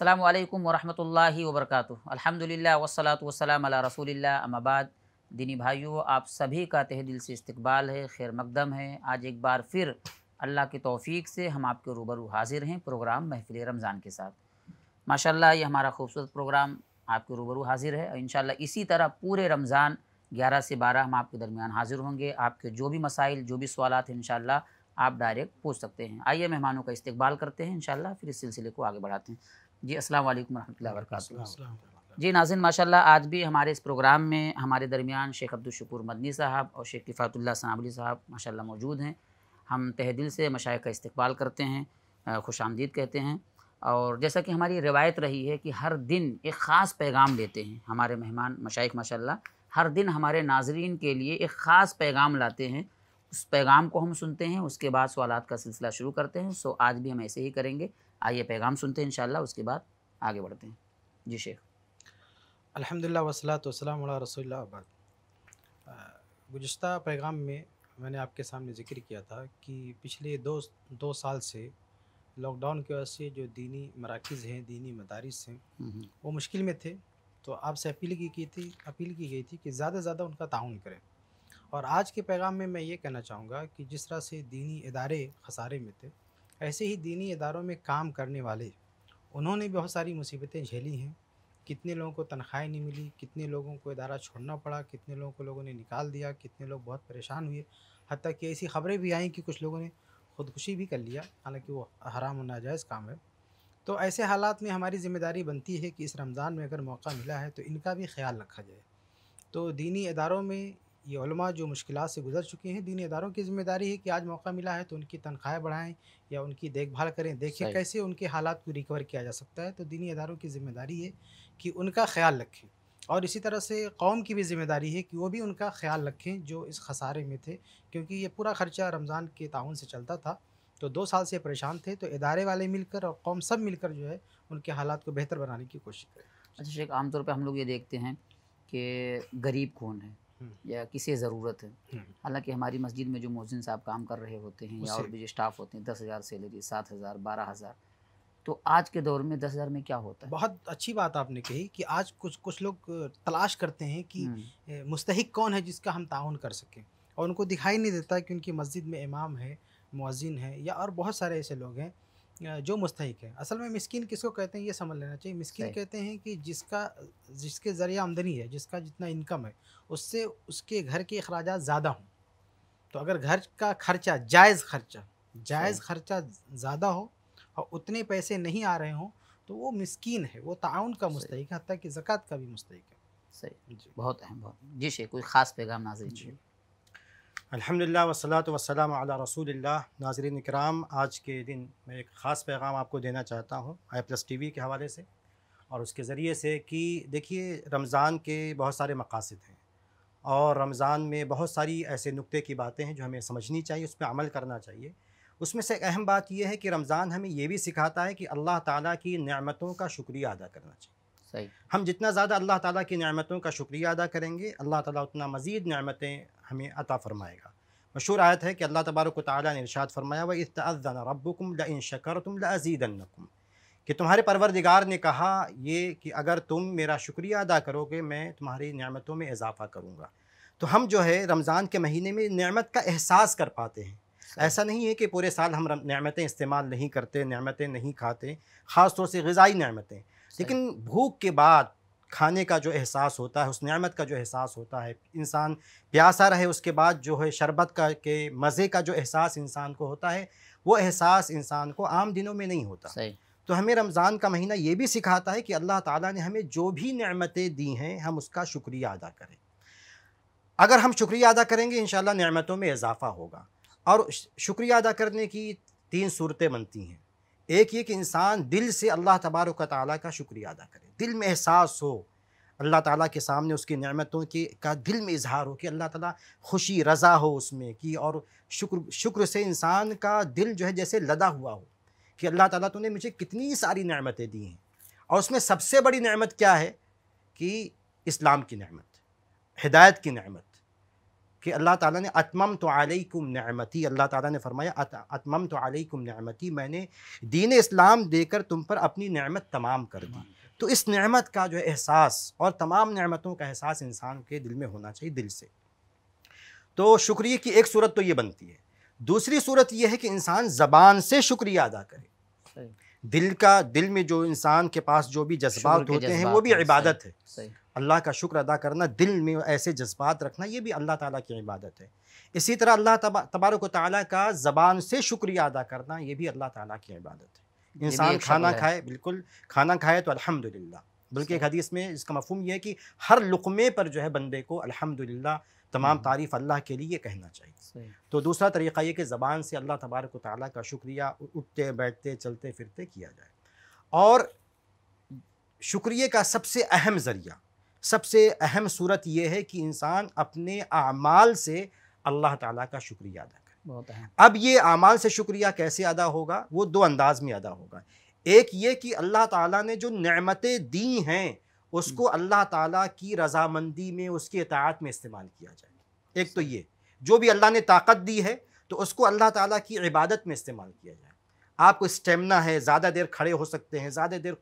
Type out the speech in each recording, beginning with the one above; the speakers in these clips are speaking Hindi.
अल्लाम वरहमल वबरक अलहमदिल्ला वसलात वसलम अला रसूल अमाबाद दीनी भाइयों आप सभी का तह दिल से इस्तकबाल है खैर मकदम है आज एक बार फिर अल्लाह की तौफीक से हम आपके रूबरू हाजिर हैं प्रोग्राम महफिल रमज़ान के साथ माशाल्लाह ये हमारा खूबसूरत प्रोग्राम आपके रूबरू हाजिर है इन इसी तरह पूरे रमज़ान ग्यारह से बारह हम आपके दरमियान हाजिर होंगे आपके जो भी मसाइल जो भी सवाल हैं इन आप डायरेक्ट पूछ सकते हैं आइए मेहमानों का इस्तेबाल करते हैं इन फिर इस सिलसिले को आगे बढ़ाते हैं जी अस्सलाम वालेकुम रहमतुल्लाहि जी नाजिन माशाल्लाह आज भी हमारे इस प्रोग्राम में हमारे दरमियान शेख अब्दुलशकूर मदनी साहब और शेख किफ़ातुल्ला सनावली साहब माशाल्लाह मौजूद हैं हम तहदिल से मशाइ का इस्तकबाल करते हैं खुश आमदीद कहते हैं और जैसा कि हमारी रिवायत रही है कि हर दिन एक ख़ास पैगाम लेते हैं हमारे मेहमान मशाइ माशा हर दिन हमारे नाजरीन के लिए एक ख़ास पैगाम लाते हैं उस पैगाम को हम सुनते हैं उसके बाद सवालत का सिलसिला शुरू करते हैं सो आज भी हम ऐसे ही करेंगे आइए पैगाम सुनते हैं इन उसके बाद आगे बढ़ते हैं जी शेख अलहमदिल्ला तो वसलाम रसोल आबाद गुज्त पैगाम में मैंने आपके सामने ज़िक्र किया था कि पिछले दो दो साल से लॉकडाउन की वजह से जो दीनी मराकज़ हैं दीनी मदारस हैं हम्म, हम्म। वो मुश्किल में थे तो आपसे अपील की की थी अपील की गई थी कि ज़्यादा से ज़्यादा उनका ताउन करें और आज के पैगाम में मैं ये कहना चाहूँगा कि जिस तरह से दीनी इदारे खसारे में थे ऐसे ही दीनी इदारों में काम करने वाले उन्होंने बहुत सारी मुसीबतें झेली हैं कितने लोगों को तनख्वाहें नहीं मिली कितने लोगों को इदारा छोड़ना पड़ा कितने लोगों को लोगों ने निकाल दिया कितने लोग बहुत परेशान हुए हती कि ऐसी खबरें भी आई कि कुछ लोगों ने ख़ुदकुशी भी कर लिया हालांकि वो हराम और नाजायज़ काम है तो ऐसे हालात में हमारी ज़िम्मेदारी बनती है कि इस रमज़ान में अगर मौका मिला है तो इनका भी ख्याल रखा जाए तो दीनी इदारों में ये जो मुश्किल से गुजर चुके हैं दीनी इदारों की जिम्मेदारी है कि आज मौका मिला है तो उनकी तनख्वाहें बढ़ाएँ या उनकी देखभाल करें देखें कैसे उनके हालात को रिकवर किया जा सकता है तो दीनी इदारों की जिम्मेदारी है कि उनका ख्याल रखें और इसी तरह से कौम की भी जिम्मेदारी है कि वो भी उनका ख्याल रखें जो इस खसारे में थे क्योंकि ये पूरा खर्चा रमज़ान के ताउन से चलता था तो दो साल से परेशान थे तो इदारे वाले मिलकर और कौम सब मिलकर जो है उनके हालात को बेहतर बनाने की कोशिश करें अच्छा शेख आमतौर पर हम लोग ये देखते हैं कि गरीब कौन है या किसे ज़रूरत है हम्म। हालांकि हमारी मस्जिद में जो मोहसिन साहब काम कर रहे होते हैं या और भी जो स्टाफ होते हैं दस हज़ार सैलरी सात हज़ार बारह हज़ार तो आज के दौर में दस हज़ार में क्या होता है बहुत अच्छी बात आपने कही कि आज कुछ कुछ लोग तलाश करते हैं कि हम्म। मुस्तक कौन है जिसका हम ताउन कर सकें और उनको दिखाई नहीं देता कि उनकी मस्जिद में इमाम है मौजिन है या और बहुत सारे ऐसे लोग हैं जो मुस्तक है असल में मिसकिन किसको कहते हैं ये समझ लेना चाहिए मिसकिन कहते हैं कि जिसका जिसके ज़रिए आमदनी है जिसका जितना इनकम है उससे उसके घर के अखराज ज़्यादा हों तो अगर घर का खर्चा जायज़ खर्चा जायज़ खर्चा ज़्यादा हो और उतने पैसे नहीं आ रहे हों तो वो मस्किन है वो ताउन का मुस्तक है हती कि ज़क़़त का भी मुस्तक है सही जी बहुत अहम बहुत जी शेख कोई ख़ास पैगाम नाजिल अल्हम्दुलिल्लाह वसलात वसलाम अला रसूलिल्लाह नाजरीन इकराम आज के दिन मैं एक ख़ास पैगाम आपको देना चाहता हूँ आई प्लस टी वी के हवाले से और उसके ज़रिए से कि देखिए रमज़ान के बहुत सारे मकासद हैं और रमज़ान में बहुत सारी ऐसे नुक्ते की बातें हैं जो हमें समझनी चाहिए उस पर अमल करना चाहिए उसमें से एक अहम बात यह है कि रमज़ान हमें यह भी सिखाता है कि अल्लाह ताला की नमतों का शुक्रिया अदा करना चाहिए सही हम जितना ज़्यादा अल्लाह ताला की नमतों का शुक्रिया अदा करेंगे अल्लाह ताला उतना मज़ीद नमतें हमें अता फ़रमाएगा मशहूर आयत है कि अल्लाह तबारक ताली ने इरशाद फरमाया व इस्ताज़न रब्बुकुम ल इन शकर तुम लजीदनकुम कि तुम्हारे परवरदिगार ने कहा ये कि अगर तुम मेरा शुक्रिया अदा करोगे मैं तुम्हारी नियामतों में इजाफ़ा करूँगा तो हम जो है रमज़ान के महीने में नियामत का एहसास कर पाते हैं ऐसा नहीं है कि पूरे साल हम नियामतें इस्तेमाल नहीं करते नियामतें नहीं खाते ख़ास तौर से ग़ाई नियामतें लेकिन भूख के बाद खाने का जो एहसास होता है उस नियामत का जो एहसास होता है इंसान प्यासा रहे उसके बाद जो है शरबत का के मज़े का जो एहसास इंसान को होता है वो एहसास इंसान को आम दिनों में नहीं होता सही तो हमें रमज़ान का महीना ये भी सिखाता है कि अल्लाह ताला ने हमें जो भी नमतें दी हैं हम उसका शुक्रिया अदा करें अगर हम शुक्रिया अदा करेंगे इन शमतों में इजाफ़ा होगा और शुक्रिया अदा करने की तीन सूरतें बनती हैं एक ये कि इंसान दिल से अल्लाह तबारक ताली का शुक्रिया अदा करे दिल में एहसास हो अल्लाह ताला के सामने उसकी नमतों के का दिल में इजहार हो कि अल्लाह ताला खुशी रज़ा हो उसमें कि और शुक्र शुक्र से इंसान का दिल जो है जैसे लदा हुआ हो कि अल्लाह ताला तूने मुझे कितनी सारी नमतें दी हैं और उसमें सबसे बड़ी नमत क्या है कि इस्लाम की नमत हिदायत की नमत कि अल्लाह ताला ने अतमम तो आलकुम नमती अल्लाह ताला ने फरमाया अतमम तो आलकुम नमती मैंने दीन इस्लाम देकर तुम पर अपनी नमत तमाम कर दी तो इस नमत का जो एहसास और तमाम नमतों का एहसास इंसान के दिल में होना चाहिए दिल से तो शुक्रिया की एक सूरत तो ये बनती है दूसरी सूरत यह है कि इंसान ज़बान से शुक्रिया अदा करे दिल का दिल में जो इंसान के पास जो भी जज्बात होते हैं वो भी इबादत है अल्लाह का शुक्र अदा करना दिल में ऐसे जज्बात रखना ये भी अल्लाह ताला की इबादत है इसी तरह अल्लाह तबारक तबारक ताली का ज़बान से शुक्रिया अदा करना ये भी अल्लाह ताला की इबादत है इंसान खाना खाए बिल्कुल खाना खाए तो अल्हम्दुलिल्लाह बल्कि एक हदीस में इसका मफहम यह है कि हर लुकमे पर जो है बंदे को अल्हम्दुलिल्लाह तमाम हम्म। तारीफ़ अल्लाह के लिए कहना चाहिए तो दूसरा तरीक़ा ये कि ज़बान से अल्लाह तबारक ताली का शुक्रिया उठते बैठते चलते फिरते किया जाए और शुक्रिय का सबसे अहम ज़रिया सबसे अहम सूरत यह है कि इंसान अपने अमाल से अल्लाह ताला का शुक्रिया अदा अब ये अमाल से शुक्रिया कैसे अदा होगा वो दो अंदाज में अदा होगा एक ये कि अल्लाह ताला ने जो नमतें दी हैं उसको हम्म। अल्लाह ताला की रजामंदी में उसके इतात में इस्तेमाल किया जाए एक तो ये जो भी अल्लाह ने ताकत दी है तो उसको अल्लाह ताला की इबादत में इस्तेमाल किया जाए आपको स्टेमिना है ज़्यादा देर खड़े हो सकते हैं ज़्यादा देर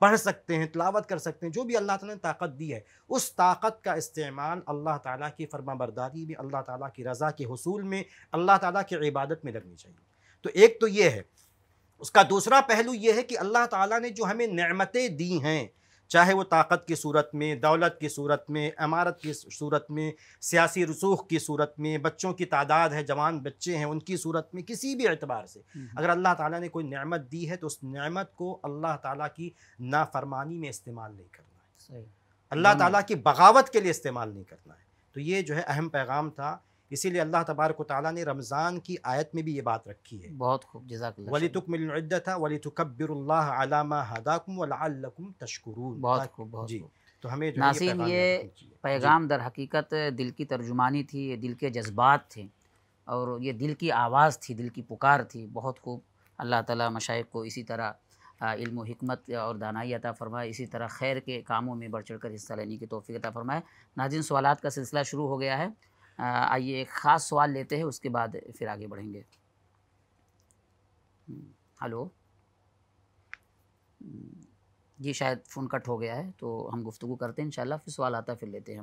पढ़ सकते हैं तलावत कर सकते हैं जो भी अल्लाह ताला ने ताकत दी है उस ताकत का इस्तेमाल अल्लाह ताला की बरदारी में अल्लाह ताला की रज़ा के हसूल में अल्लाह ताला की इबादत में लगनी चाहिए तो एक तो ये है उसका दूसरा पहलू ये है कि अल्लाह ताला ने जो हमें नमतें दी हैं चाहे वो ताकत की सूरत में दौलत की सूरत में इमारत की सूरत में सियासी रसूख की सूरत में बच्चों की तादाद है जवान बच्चे हैं उनकी सूरत में किसी भी एतबार से हम्म, हम्म। अगर अल्लाह ताला ने कोई नेमत दी है तो उस नेमत को अल्लाह ताला की नाफरमानी में इस्तेमाल नहीं करना है अल्लाह ताला की बगावत के लिए इस्तेमाल नहीं करना है तो ये जो है अहम पैगाम था इसीलिए अल्लाह तबारक ताली ने रमज़ान की आयत में भी ये बात रखी है बहुत खूब जजाक वली तुकमिलद्दत वली तुकब्बिरल्ला अलामा हदाकुम वलकुम तशकरून बहुत खूब बहुत जी तो हमें नासिन ये पैगाम दर हकीकत दिल की तर्जुमानी थी ये दिल के जज्बात थे और ये दिल की आवाज़ थी दिल की पुकार थी बहुत खूब अल्लाह ताला मशाइ को इसी तरह इल्म हिकमत और दानाई अता फ़रमाए इसी तरह खैर के कामों में बढ़ चढ़ कर हिस्सा लेने की तोफ़ी अता फ़रमाए नाजिन सवालत का सिलसिला शुरू हो गया है आइए एक ख़ास सवाल लेते हैं उसके बाद फिर आगे बढ़ेंगे हम्म, हेलो जी हम्म, शायद फ़ोन कट हो गया है तो हम गुफ्तु करते हैं इंशाल्लाह फिर सवाल आता फिर लेते हैं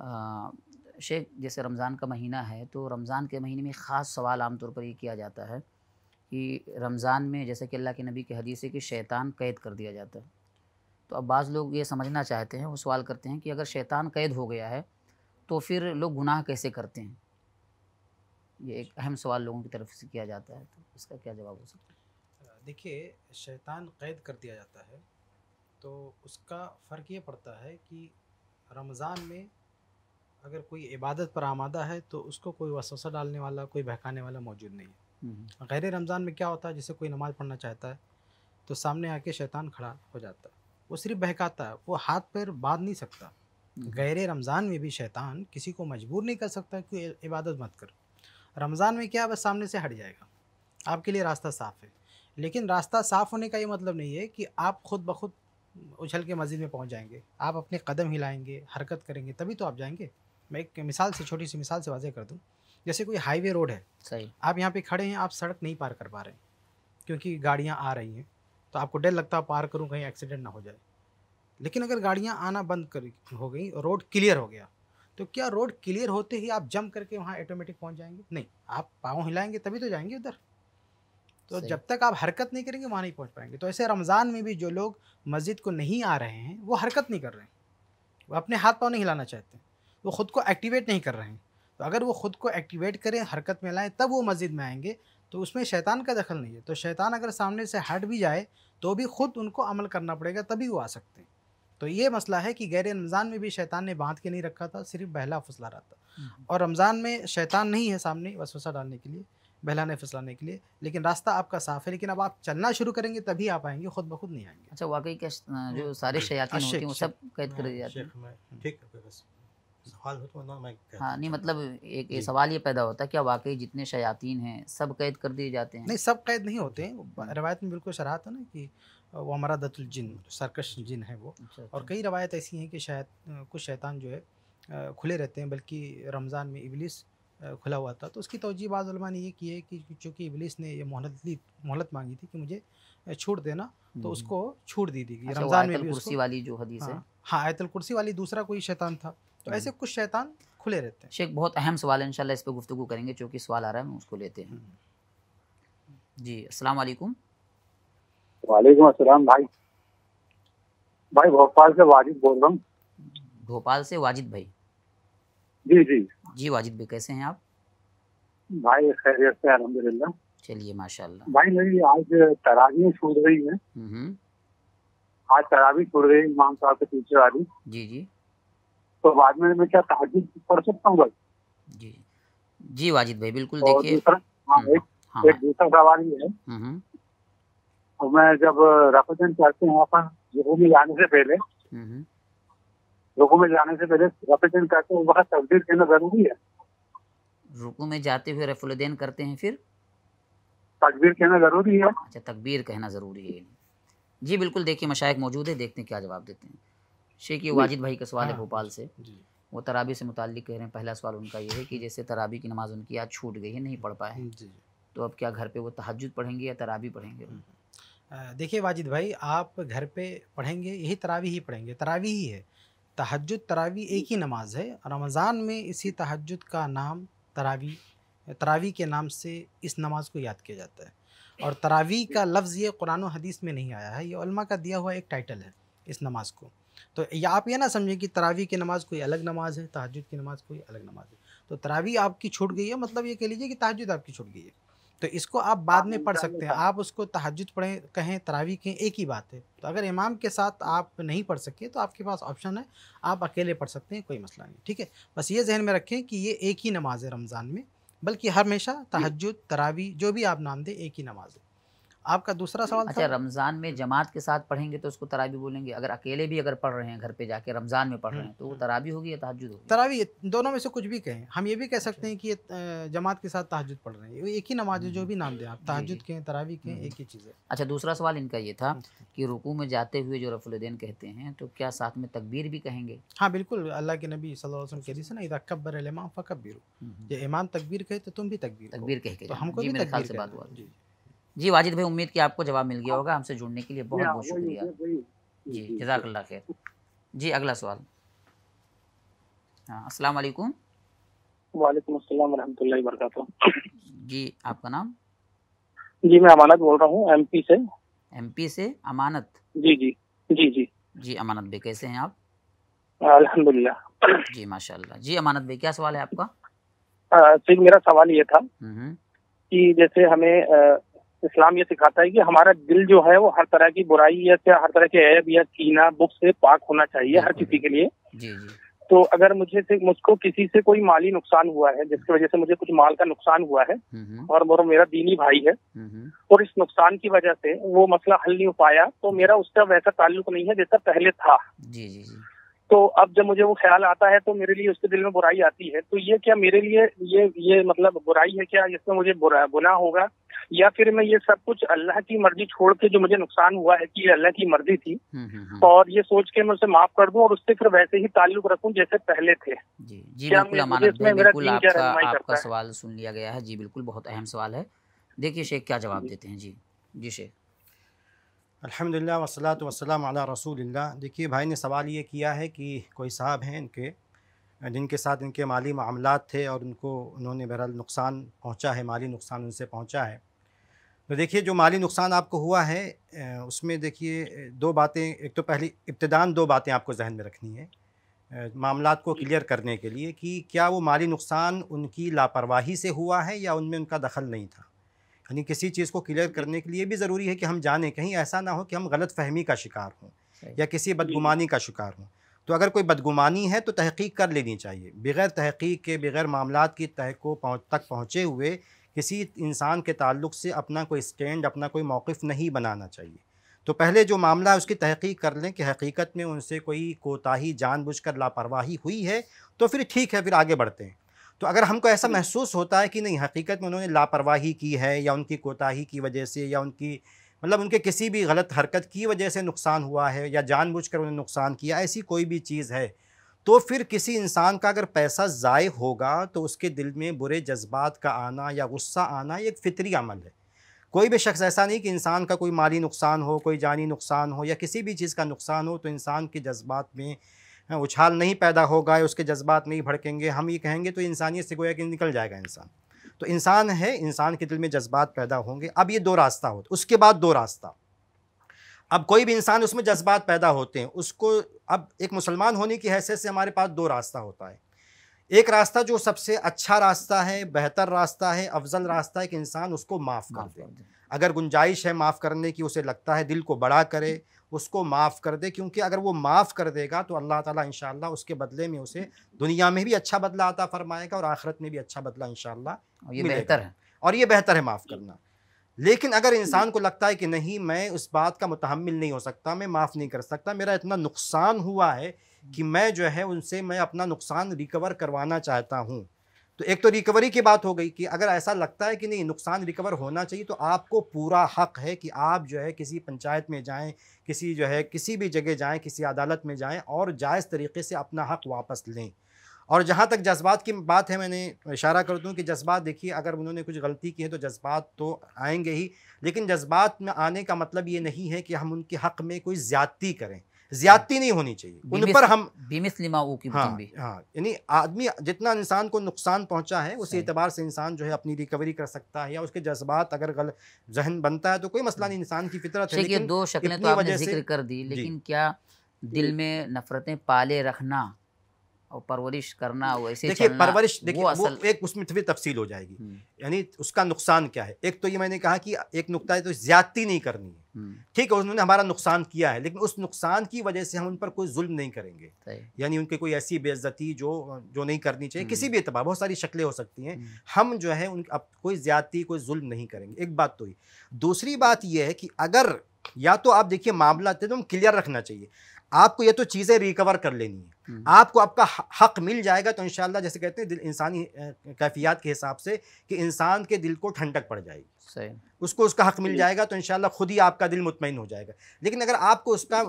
हम शेख जैसे रमज़ान का महीना है तो रमज़ान के महीने में ख़ास सवाल आमतौर पर ये किया जाता है कि रमज़ान में जैसे कि अल्लाह के नबी के हदीस है कि शैतान कैद कर दिया जाता है तो अब बाज़ लोग ये समझना चाहते हैं वो सवाल करते हैं कि अगर शैतान कैद हो गया है तो फिर लोग गुनाह कैसे करते हैं ये एक अहम सवाल लोगों की तरफ से किया जाता है तो इसका क्या जवाब हो सकता है देखिए शैतान कैद कर दिया जाता है तो उसका फ़र्क ये पड़ता है कि रमज़ान में अगर कोई इबादत पर आमादा है तो उसको कोई वसवसा डालने वाला कोई बहकाने वाला मौजूद नहीं है गैर रमज़ान में क्या होता है जैसे कोई नमाज़ पढ़ना चाहता है तो सामने आके शैतान खड़ा हो जाता है वो सिर्फ बहकाता है वो हाथ पैर बांध नहीं सकता गैर रमज़ान में भी शैतान किसी को मजबूर नहीं कर सकता कि इबादत मत करो रमज़ान में क्या बस सामने से हट जाएगा आपके लिए रास्ता साफ़ है लेकिन रास्ता साफ़ होने का ये मतलब नहीं है कि आप खुद ब खुद उछल के मस्जिद में पहुंच जाएंगे आप अपने कदम हिलाएंगे हरकत करेंगे तभी तो आप जाएंगे मैं एक मिसाल से छोटी सी मिसाल से वाजे कर दूँ जैसे कोई हाईवे रोड है सही आप यहाँ पे खड़े हैं आप सड़क नहीं पार कर पा रहे हैं क्योंकि गाड़ियाँ आ रही हैं तो आपको डर लगता है पार करूँ कहीं एक्सीडेंट ना हो जाए लेकिन अगर गाड़ियाँ आना बंद कर हो गई और रोड क्लियर हो गया तो क्या रोड क्लियर होते ही आप जम करके वहाँ ऑटोमेटिक पहुँच जाएंगे नहीं आप पाँव हिलाएंगे तभी तो जाएंगे उधर तो जब तक आप हरकत नहीं करेंगे वहाँ नहीं पहुँच पाएंगे तो ऐसे रमज़ान में भी जो लोग मस्जिद को नहीं आ रहे हैं वो हरकत नहीं कर रहे हैं वो अपने हाथ पाँव नहीं हिलाना चाहते वो ख़ुद को एक्टिवेट नहीं कर रहे हैं तो अगर वो ख़ुद को एक्टिवेट करें हरकत में लाएँ तब वो मस्जिद में आएंगे तो उसमें शैतान का दखल नहीं है तो शैतान अगर सामने से हट भी जाए तो भी ख़ुद उनको अमल करना पड़ेगा तभी वो आ सकते हैं तो ये मसला है कि गैर रमज़ान में भी शैतान ने बांध के नहीं रखा था सिर्फ बहला फसला रहा था और रमज़ान में शैतान नहीं है सामने वसवसा डालने के लिए बहलाने फुसलाने के लिए लेकिन रास्ता आपका साफ है लेकिन अब आप चलना शुरू करेंगे तभी आप आएंगे खुद ब खुद नहीं आएंगे अच्छा वाकई के जो हम्म। सारे शयातीन होती हैं वो सब कैद कर हाँ, दिए जाते हैं हम्म। ठीक है बस सवाल हो तो ना मैं हाँ नहीं मतलब एक ये सवाल ये पैदा होता है क्या वाकई जितने शयातीन हैं सब कैद कर दिए जाते हैं नहीं सब कैद नहीं होते हैं हम्म। रिवायत में बिल्कुल शराहत है ना कि वो हमारा दतुल जिन सरकश जिन है वो अच्छा, अच्छा। और कई रवायत ऐसी हैं कि शायद कुछ शैतान जो है खुले रहते हैं बल्कि रमज़ान में इबलिस खुला हुआ था तो उसकी तोजी बाज़ा ने ये की है कि चूँकि इबलिस ने ये मोहलत ली मोहलत मांगी थी कि मुझे छूट देना तो हम्म। उसको छूट दी थी अच्छा, रमज़ान में कुर्सी वाली जो हदीस है हाँ, हाँ आयतल कुर्सी वाली दूसरा कोई शैतान था तो ऐसे हम्म। कुछ शैतान खुले रहते हैं शेख बहुत अहम सवाल है इंशाल्लाह इस पर गुफ्तु करेंगे चूँकि सवाल आ रहा है हम उसको लेते हैं हम्म। जी असलकुम वालेकुम अस्सलाम भाई भाई भोपाल से वाजिद बोल रहा हूँ भोपाल से वाजिद भाई जी जी जी वाजिद भाई कैसे हैं आप भाई खैरियत से अलहमदिल्ला चलिए माशाल्लाह भाई मेरी आज तरावी छूट रही है हम्म, हम्म। आज तरावी छूट रही इमाम साहब के पीछे वाली जी जी तो बाद में मैं क्या तहजीद पढ़ सकता हूँ भाई जी जी वाजिद भाई बिल्कुल देखिए हाँ, हम्म, एक, हाँ, एक दूसरा सवाल ये है तो मैं जब रेप्रेजेंट करते हैं अपन लोगों में जाने से पहले लोगों में जाने से पहले रेप्रेजेंट करते हैं वहाँ तकदीर देना जरूरी है रुकू में जाते हुए रफुलदैन करते हैं फिर तकबीर कहना जरूरी है अच्छा तकबीर कहना जरूरी है जी बिल्कुल देखिए मशाक मौजूद है देखते हैं क्या जवाब देते हैं शेख वाजिद भाई का सवाल है हाँ। भोपाल से जी। वो तराबी से मुतल कह रहे हैं पहला सवाल उनका ये है कि जैसे तराबी की नमाज़ उनकी आज छूट गई है नहीं पढ़ पाए तो अब क्या घर पे वो तहजद पढ़ेंगे या तराबी पढ़ेंगे हम्म। देखिए वाजिद भाई आप घर पे पढ़ेंगे यही तरावी ही पढ़ेंगे तरावी ही है तहजद तरावी एक ही नमाज है रमज़ान में इसी तहजद का नाम तरावी तरावी के नाम से इस नमाज को याद किया जाता है और तरावी का लफ्ज़ ये कुरान हदीस में नहीं आया है ये उलमा का दिया हुआ एक टाइटल है इस नमाज को तो या आप ये ना समझें कि तरावी की नमाज़ कोई अलग नमाज़ है तहजद की नमाज़ कोई अलग नमाज़ है तो तरावी आपकी छूट गई है मतलब ये कह लीजिए कि तहजद आपकी छूट गई है तो इसको आप बाद में पढ़ सकते हैं आप उसको तहजद पढ़ें कहें तरावी कहें एक ही बात है तो अगर इमाम के साथ आप नहीं पढ़ सके तो आपके पास ऑप्शन है आप अकेले पढ़ सकते हैं कोई मसला नहीं ठीक है बस ये जहन में रखें कि ये एक ही नमाज है रमज़ान में बल्कि हमेशा तहजद तरावी जो भी आप नाम दें एक ही नमाज है आपका दूसरा हम्म, सवाल अच्छा रमज़ान में जमात के साथ पढ़ेंगे तो उसको तरावी बोलेंगे अगर अकेले भी अगर पढ़ रहे हैं घर पे जाके रमज़ान में पढ़ रहे हम्म, हैं तो वो हम्म। तरावी होगी या तहजुद होगी तरावी दोनों में से कुछ भी कहें हम ये भी कह सकते अच्छा। हैं कि जमात के साथ तहजुद पढ़ रहे हैं एक ही नमाज है जो भी नाम दें आप तहजुद कहें तरावी कहें एक ही चीज़ है अच्छा दूसरा सवाल इनका ये था कि रुकू में जाते हुए जो रफुलदैन कहते हैं तो क्या साथ में तकबीर भी कहेंगे हाँ बिल्कुल अल्लाह के नबी सल्लम सल्लल्लाहु दी से ना कब्बर इमाम फ़कब्बिर ये इमाम तकबीर कहे तो तुम भी तकबीर तकबीर कह के तो हमको भी मेरे ख्याल से बात हुआ जी जी वाजिद भाई उम्मीद की आपको जवाब मिल गया हाँ। होगा हमसे जुड़ने के लिए बहुत हाँ, बहुत शुक्रिया जी जजाक खैर जी अगला सवाल हाँ अस्सलाम वालेकुम जी आपका नाम जी मैं अमानत बोल रहा हूँ एम पी से एम पी से अमानत जी जी जी जी जी अमानत भाई कैसे हैं आप अल्हम्दुलिल्लाह जी माशाल्लाह जी अमानत भाई क्या सवाल है आपका सिर्फ मेरा सवाल ये था हम्म, हम्म। कि जैसे हमें इस्लाम ये सिखाता है कि हमारा दिल जो है वो हर तरह की बुराई या हर तरह के ऐब या कीना बुक से पाक होना चाहिए हर किसी के लिए तो अगर मुझे से मुझको किसी से कोई माली नुकसान हुआ है जिसकी वजह से मुझे कुछ माल का नुकसान हुआ है हम्म, हम्म। और वो मेरा दीनी भाई है हम्म, और इस नुकसान की वजह से वो मसला हल नहीं हो पाया तो मेरा उसका वैसा ताल्लुक नहीं है जैसा पहले था जी जी जी तो अब जब मुझे वो ख्याल आता है तो मेरे लिए उसके दिल में बुराई आती है तो ये क्या मेरे लिए ये ये मतलब बुराई है क्या इसमें मुझे बुरा गुना होगा या फिर मैं ये सब कुछ अल्लाह की मर्जी छोड़ के जो मुझे नुकसान हुआ है कि ये अल्लाह की मर्जी थी हम्म, हम्म, हम्म। और ये सोच के मैं उसे माफ कर दूं और उससे फिर वैसे ही ताल्लुक रखूं जैसे पहले थे जी जी बिल्कुल आपका आपका सवाल सुन लिया गया है जी बिल्कुल बहुत अहम सवाल है देखिए शेख क्या जवाब देते हैं जी जी शेख अल्हम्दुलिल्लाह वसलात वसलाम अला रसूलिल्लाह देखिए भाई ने सवाल ये किया है कि कोई साहब हैं इनके जिनके साथ इनके माली मामला थे और उनको उन्होंने बहरहाल नुकसान पहुंचा है माली नुकसान उनसे पहुंचा है तो देखिए जो माली नुकसान आपको हुआ है उसमें देखिए दो बातें एक तो पहली इब्तदान दो बातें आपको जहन में रखनी है मामला को क्लियर करने के लिए कि क्या वो माली नुकसान उनकी लापरवाही से हुआ है या उनमें उनका दखल नहीं था यानी किसी चीज़ को क्लियर करने के लिए भी ज़रूरी है कि हम जाने कहीं ऐसा ना हो कि हम गलत फहमी का शिकार हों या किसी बदगुमानी का शिकार हों तो अगर कोई बदगुमानी है तो तहकीक कर लेनी चाहिए बगैर तहकीक के बगैर मामला की तह को पहुँच तक पहुँचे हुए किसी इंसान के ताल्लुक से अपना कोई स्टैंड अपना कोई मौक़ नहीं बनाना चाहिए तो पहले जो मामला है उसकी तहकीक कर लें कि हकीकत में उनसे कोई कोताही जानबूझकर लापरवाही हुई है तो फिर ठीक है फिर आगे बढ़ते हैं तो अगर हमको ऐसा महसूस होता है कि नहीं हकीकत में उन्होंने लापरवाही की है या उनकी कोताही की वजह से या उनकी मतलब उनके किसी भी गलत हरकत की वजह से नुकसान हुआ है या जानबूझकर उन्हें नुकसान किया ऐसी कोई भी चीज़ है तो फिर किसी इंसान का अगर पैसा ज़ाय होगा तो उसके दिल में बुरे जज्बात का आना या गुस्सा आना एक फितरी अमल है कोई भी शख्स ऐसा नहीं कि इंसान का कोई माली नुकसान हो कोई जानी नुकसान हो या किसी भी चीज़ का नुकसान हो तो इंसान के जज्बात में हाँ, उछाल नहीं पैदा होगा या उसके जज्बात नहीं भड़केंगे हम ये कहेंगे तो इंसानियत से गोया कि निकल जाएगा इंसान तो इंसान है इंसान के दिल में जज्बात पैदा होंगे अब ये दो रास्ता हो उसके बाद दो रास्ता अब कोई भी इंसान उसमें जज्बात पैदा होते हैं उसको अब एक मुसलमान होने की हैसियत से हमारे पास दो रास्ता होता है एक रास्ता जो सबसे अच्छा रास्ता है बेहतर रास्ता है अफजल रास्ता है कि इंसान उसको माफ़ कर दे अगर गुंजाइश है माफ़ करने की उसे लगता है दिल को बड़ा करे उसको माफ़ कर दे क्योंकि अगर वो माफ़ कर देगा तो अल्लाह ताला इंशाल्लाह उसके बदले में उसे दुनिया में भी अच्छा बदला आता फरमाएगा और आखिरत में भी अच्छा बदला इंशाल्लाह ये बेहतर है और ये बेहतर है माफ़ करना लेकिन अगर हम्म। इंसान को लगता है कि नहीं मैं उस बात का मुतहमल नहीं हो सकता मैं माफ़ नहीं कर सकता मेरा इतना नुकसान हुआ है हम्म। कि मैं जो है उनसे मैं अपना नुकसान रिकवर करवाना चाहता हूँ तो एक तो रिकवरी की बात हो गई कि अगर ऐसा लगता है कि नहीं नुकसान रिकवर होना चाहिए तो आपको पूरा हक है कि आप जो है किसी पंचायत में जाएं किसी जो है किसी भी जगह जाएं किसी अदालत में जाएं और जायज़ तरीके से अपना हक वापस लें और जहाँ तक जज्बात की बात है मैंने इशारा कर दूँ कि जज्बात देखिए अगर उन्होंने कुछ गलती की है तो जज्बात तो आएंगे ही लेकिन जज्बात में आने का मतलब ये नहीं है कि हम उनके हक़ में कोई ज़्यादती करें ज्यादती हाँ। नहीं होनी चाहिए उन पर हम की हाँ, हाँ यानी आदमी जितना इंसान को नुकसान पहुंचा है उसी एतबार से इंसान जो है अपनी रिकवरी कर सकता है या उसके जज्बात अगर गल जहन बनता है तो कोई मसला नहीं इंसान की फितरत है लेकिन दो शक्लें तो आपने जिक्र कर दी लेकिन क्या दिल में नफरतें पाले रखना और परवरिश करना वैसे देखिए परवरिश देखिए वो, वो एक उसमें थोड़ी तफसील हो जाएगी हम्म। यानी उसका नुकसान क्या है एक तो ये मैंने कहा कि एक नुकता है तो ज्यादती नहीं करनी है हम्म। ठीक है उन्होंने हमारा नुकसान किया है लेकिन उस नुकसान की वजह से हम उन पर कोई जुल्म नहीं करेंगे यानी उनकी कोई ऐसी बेइज्जती जो जो नहीं करनी चाहिए किसी हम्म। भी एतबार बहुत सारी शक्लें हो सकती हैं हम जो है उन अब कोई ज्यादती कोई जुल्म नहीं करेंगे एक बात तो ये दूसरी बात यह है कि अगर या तो आप देखिए मामला तो हम क्लियर रखना चाहिए आपको ये तो चीज़ें रिकवर कर लेनी है हम्म। आपको आपका हक मिल जाएगा तो इन जैसे कहते हैं दिल इंसानी कैफियत के हिसाब से कि इंसान के दिल को ठंडक पड़ जाएगी सही उसको उसका हक मिल जाएगा तो इन खुद ही आपका दिल मुतमिन हो जाएगा लेकिन अगर आपको उसका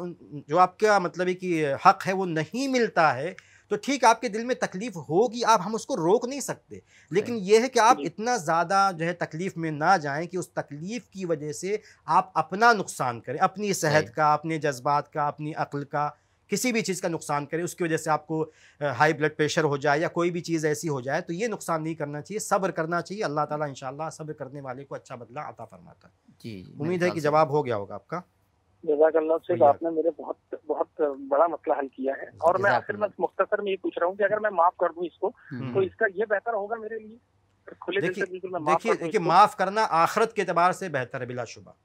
जो आपका मतलब है कि हक है वो नहीं मिलता है तो ठीक आपके दिल में तकलीफ होगी आप हम उसको रोक नहीं सकते लेकिन यह है कि आप इतना ज़्यादा जो है तकलीफ में ना जाएं कि उस तकलीफ की वजह से आप अपना नुकसान करें अपनी सेहत का अपने जज्बात का अपनी अक्ल का किसी भी चीज़ का नुकसान करें उसकी वजह से आपको हाई ब्लड प्रेशर हो जाए या कोई भी चीज़ ऐसी हो जाए तो ये नुकसान नहीं करना चाहिए सब्र करना चाहिए अल्लाह ताला इंशाल्लाह सब्र करने वाले को अच्छा बदला आता फरमाता है जी उम्मीद है कि जवाब हो गया होगा आपका जजाकल्ला से आपने मेरे बहुत बहुत बड़ा मसला हल किया है और मैं आखिर में मुख्तर में ये पूछ रहा हूँ कि अगर मैं माफ कर दूँ इसको हम्म। तो इसका ये बेहतर होगा मेरे लिए देखिए देखिए माफ करना आखरत के अतबार से बेहतर है बिला शुबा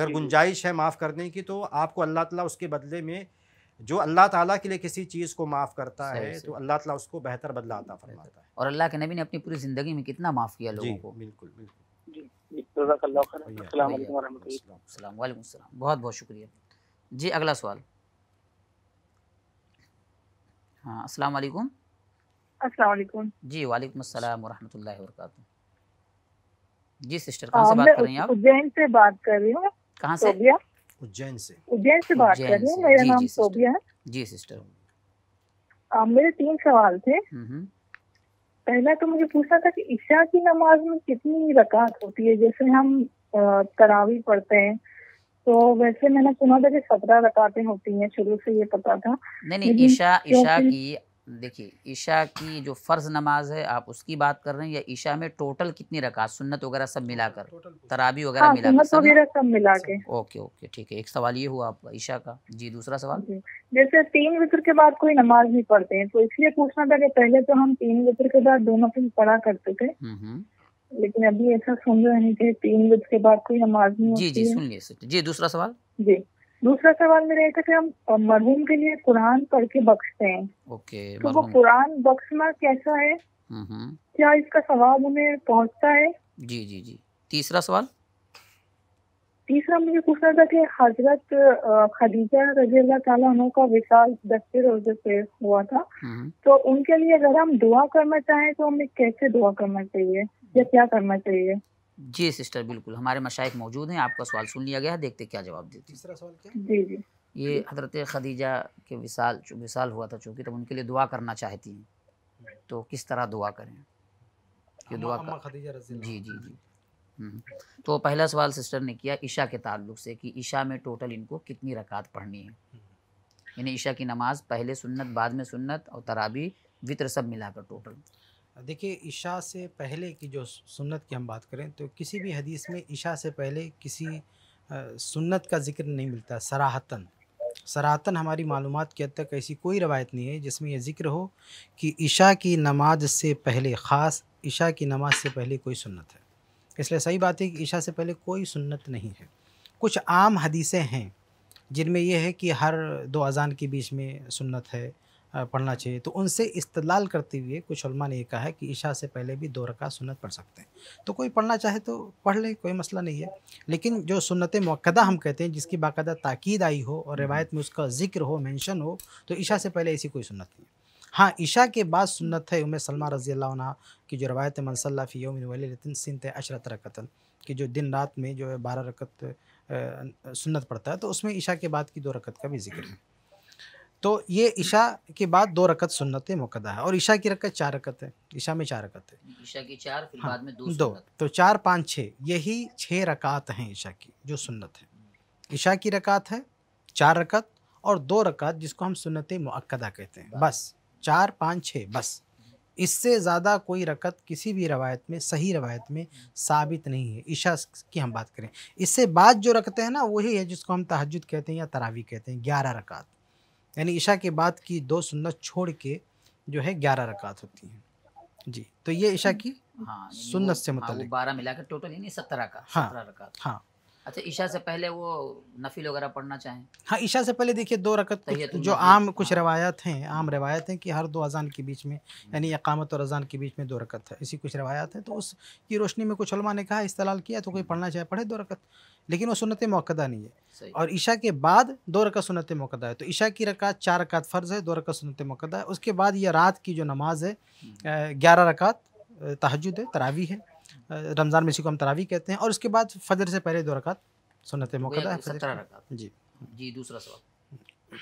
अगर गुंजाइश है माफ़ करने की तो आपको अल्लाह ताला उसके बदले में जो अल्लाह ताला के लिए किसी चीज़ को माफ़ करता है तो अल्लाह ताला उसको बेहतर बदला आता फरमाता है और अल्लाह के नबी ने अपनी पूरी ज़िंदगी में कितना माफ़ किया लोगों को बिल्कुल बिल्कुल बहुत बहुत शुक्रिया जी अगला सवाल हाँ वालेकुम जी वालेकुम अस्सलाम जी सिस्टर हाँ, कहाँ से बात कर रही हैं आप उज्जैन से बात कर रही हूँ कहाँ से उज्जैन से उज्जैन से बात कर रही हूँ मेरा नाम सोबिया है जी सिस्टर हाँ, मेरे तीन सवाल थे हम्म, हम्म। पहला तो मुझे पूछना था कि ईशा की नमाज में कितनी रकात होती है जैसे हम तरावी पढ़ते हैं तो वैसे मैंने सुना था कि सत्रह रकातें होती हैं शुरू से ये पता था नहीं नहीं ईशा ईशा की देखिए ईशा की जो फ़र्ज़ नमाज है आप उसकी बात कर रहे हैं या ईशा में टोटल कितनी रकात सुन्नत वगैरह सब मिलाकर हाँ, तराबी वगैरह हाँ, मिला सब सब मिला के ओके ओके ठीक है एक सवाल ये हुआ आपका ईशा का जी दूसरा सवाल जैसे तीन विक्र के बाद कोई नमाज नहीं पढ़ते हैं तो इसलिए पूछना था कि पहले तो हम तीन विक्र के बाद दोनों फिल्म पढ़ा करते थे हम्म, हम्म। लेकिन अभी ऐसा सुन रहे हैं कि तीन विक्र के बाद कोई नमाज नहीं जी जी सुन लिए जी दूसरा सवाल जी दूसरा सवाल मेरा था कि हम मरहूम के लिए कुरान पढ़ के बख्शते हैं ओके तो वो कुरान बख्शना कैसा है हम्म, हम्म। क्या इसका सवाब उन्हें पहुंचता है जी जी जी तीसरा सवाल तीसरा मुझे पूछना था कि हजरत खदीजा रजी अल्लाह का विशाल दस्ते रोजे से हुआ था हम्म, तो उनके लिए अगर हम दुआ करना चाहें तो हमें कैसे दुआ करना चाहिए या क्या करना चाहिए जी सिस्टर बिल्कुल हमारे मशाइक मौजूद हैं आपका सवाल सुन लिया गया है देखते क्या जवाब देते तीसरा सवाल क्या जी जी ये हजरत खदीजा के विसाल विसाल हुआ था चूँकि तब उनके लिए दुआ करना चाहती हैं तो किस तरह दुआ करें ये दुआ अम्मा, कर... खदीजा जी जी जी हम्म। तो पहला सवाल सिस्टर ने किया ईशा के ताल्लुक से कि ईशा में टोटल इनको कितनी रकात पढ़नी है हम्म। यानी ईशा की नमाज़ पहले सुन्नत बाद में सुन्नत और तराबी वितर सब मिलाकर टोटल देखिए ईशा से पहले की जो सुन्नत की हम बात करें तो किसी भी हदीस में ईशा से पहले किसी सुन्नत का जिक्र नहीं मिलता सराहतन सराहतन हमारी मालूम के हद तक ऐसी कोई रवायत नहीं है जिसमें यह जिक्र हो कि ईशा की नमाज से पहले ख़ास ईशा की नमाज से पहले कोई सुन्नत है इसलिए सही बात है कि ईशा से पहले कोई सुन्नत नहीं है कुछ आम हदीसें हैं जिनमें यह है कि हर दो अज़ान के बीच में सुन्नत है पढ़ना चाहिए तो उनसे इस्तलाल करते हुए कुछ उलमा ने यह कहा है कि ईशा से पहले भी दो रका सुनत पढ़ सकते हैं तो कोई पढ़ना चाहे तो पढ़ ले कोई मसला नहीं है लेकिन जो सुनत मक्दा हम कहते हैं जिसकी बाकायदा ताक़ीद आई हो और हम्म। रिवायत में उसका जिक्र हो मेंशन हो तो ईशा से पहले ऐसी कोई सुन्नत नहीं हाँ ईशा के बाद सुनत है उम सलमा रजी की जो रवायत मनसल्ला फ़ी योमिन सिंत अशरत रकतन कि जो दिन रात में जो है बारह रकत सुनत पड़ता है तो उसमें ईशा के बाद की दो रकत का भी जिक्र है तो ये ईशा के बाद दो रकत सुन्नत मुकदा है और ईशा की रकत चार रकत है ईशा में चार रकत है ईशा की चार फिर हाँ, बाद में दो, दो तो चार पाँच छः यही छः रकात हैं ईशा की जो सुन्नत है ईशा की रकात है चार रकत और दो रकात जिसको हम सुन्नत मुक्दा कहते हैं बस चार पाँच छः बस इससे ज़्यादा कोई रकत किसी भी रवायत में सही रवायत में साबित नहीं है ईशा की हम बात करें इससे बाद जो रकतें हैं ना वही है जिसको हम तहजद कहते हैं या तरावी कहते हैं ग्यारह रकात यानी ईशा के बाद की दो सुन्नत छोड़ के जो है ग्यारह रकात होती हैं जी तो ये ईशा हाँ, की हाँ, सुन्नत से मतलब बारह मिलाकर टोटल यानी सत्रह का हाँ, सत्रह रकात हाँ अच्छा ईशा से पहले वो नफिल वगैरह पढ़ना चाहें हाँ ईशा से पहले देखिए दो रकत जो आम कुछ हाँ। रवायत हैं आम रवायत हैं कि हर दो अजान के बीच में यानी अकामत हम्म। और अजान के बीच में दो रकत है ऐसी कुछ रवायात है तो उस की रोशनी में कुछ ने कहा इस्तलाल किया तो कोई हम्म। पढ़ना चाहे पढ़े दो रकत लेकिन वो सुनत मौकदा नहीं है और ईशा के बाद दो रकत सुनत मौकदा है तो ईशा की रकात चार रकात फ़र्ज़ है दो रकत सुनत मौकदा है उसके बाद यह रात की जो नमाज है हम्म। ग्यारह रकात तहजद है तरावी है रमज़ान में इसी को हम तरावी कहते हैं और उसके बाद फजर से पहले दो रकात सुनत मौका जी जी दूसरा सवाल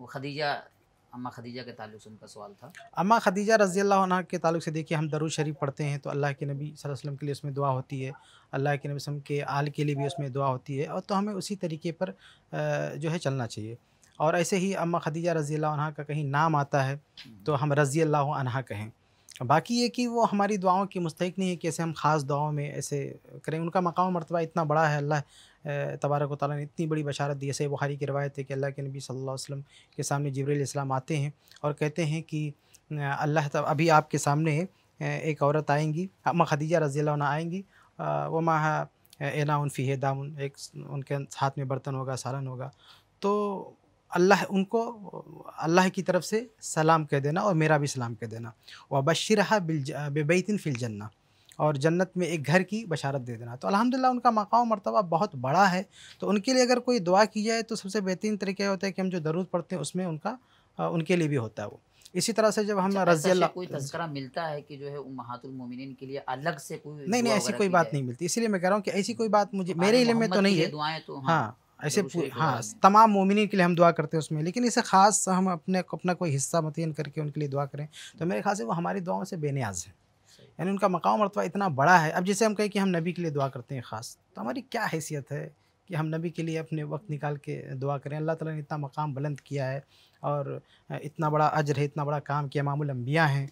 वो खदीजा अम्मा खदीजा के ताल्लुक से उनका सवाल था अम्मा खदीजा रज़ी अल्लाह के ताल्लुक से देखिए हम दरुज शरीफ पढ़ते हैं तो अल्लाह के नबी वसल्लम के लिए उसमें दुआ होती है अल्लाह के नबी वसम के आल के लिए भी उसमें दुआ होती है और तो हमें उसी तरीके पर जो है चलना चाहिए और ऐसे ही अम्मा खदीजा रज़ी अल्लाह का कहीं नाम आता है तो हम रज़ी अल्लाह कहें बाकी ये कि वो हमारी दुआओं की मुस्तक नहीं है कि ऐसे हम ख़ास दुआओं में ऐसे करें उनका मकाम मरतबा इतना बड़ा है अल्लाह तबारक वाली ने इतनी बड़ी बशारत दी ऐसे बुखारी की रवायत है कि अल्लाह के नबी सल्लल्लाहु अलैहि वसल्लम के सामने जबरील इस्लाम आते हैं और कहते हैं कि अल्लाह तब अभी आपके सामने एक औरत आएंगी अम्मा खदीजा रजी आएँगी वो माँ एना उनफ़ी है दामन एक उनके हाथ में बर्तन होगा सालन होगा तो अल्लाह उनको अल्लाह की तरफ से सलाम कह देना और मेरा भी सलाम कह देना व बशरहा बेबैतिन फ़िल जन्ना और जन्नत में एक घर की बशारत दे देना तो अल्हम्दुलिल्लाह उनका मकाम मरतबा बहुत बड़ा है तो उनके लिए अगर कोई दुआ की जाए तो सबसे बेहतरीन तरीका होता है कि हम जो दरूद पढ़ते हैं उसमें उनका उनके लिए भी होता है वो इसी तरह से जब हम अच्छा, रजी अल्लाह कोई तस्करा मिलता है कि जो है उम्मातुलमोमिनिन के लिए अलग से कोई नहीं नहीं ऐसी कोई बात नहीं मिलती इसीलिए मैं कह रहा हूँ कि ऐसी हाँ, कोई बात मुझे मेरे लिए में तो नहीं है दुआएँ तो हाँ, हाँ। ऐसे तो हाँ तमाम मोमिन के लिए हम दुआ करते हैं उसमें लेकिन इसे ख़ास हम अपने अपना कोई हिस्सा मतिन करके उनके लिए दुआ करें तो मेरे ख्याल से वो हमारी दुआओं से बेनियाज है यानी उनका मकाम मरतबा इतना बड़ा है अब जैसे हम कहें कि हम नबी के लिए दुआ करते हैं ख़ास तो हमारी क्या हैसियत है कि हम नबी के लिए अपने वक्त निकाल के दुआ करें अल्लाह ताला ने इतना मकाम बुलंद किया है और इतना बड़ा अजर है इतना बड़ा काम किया मामूल अम्बिया हैं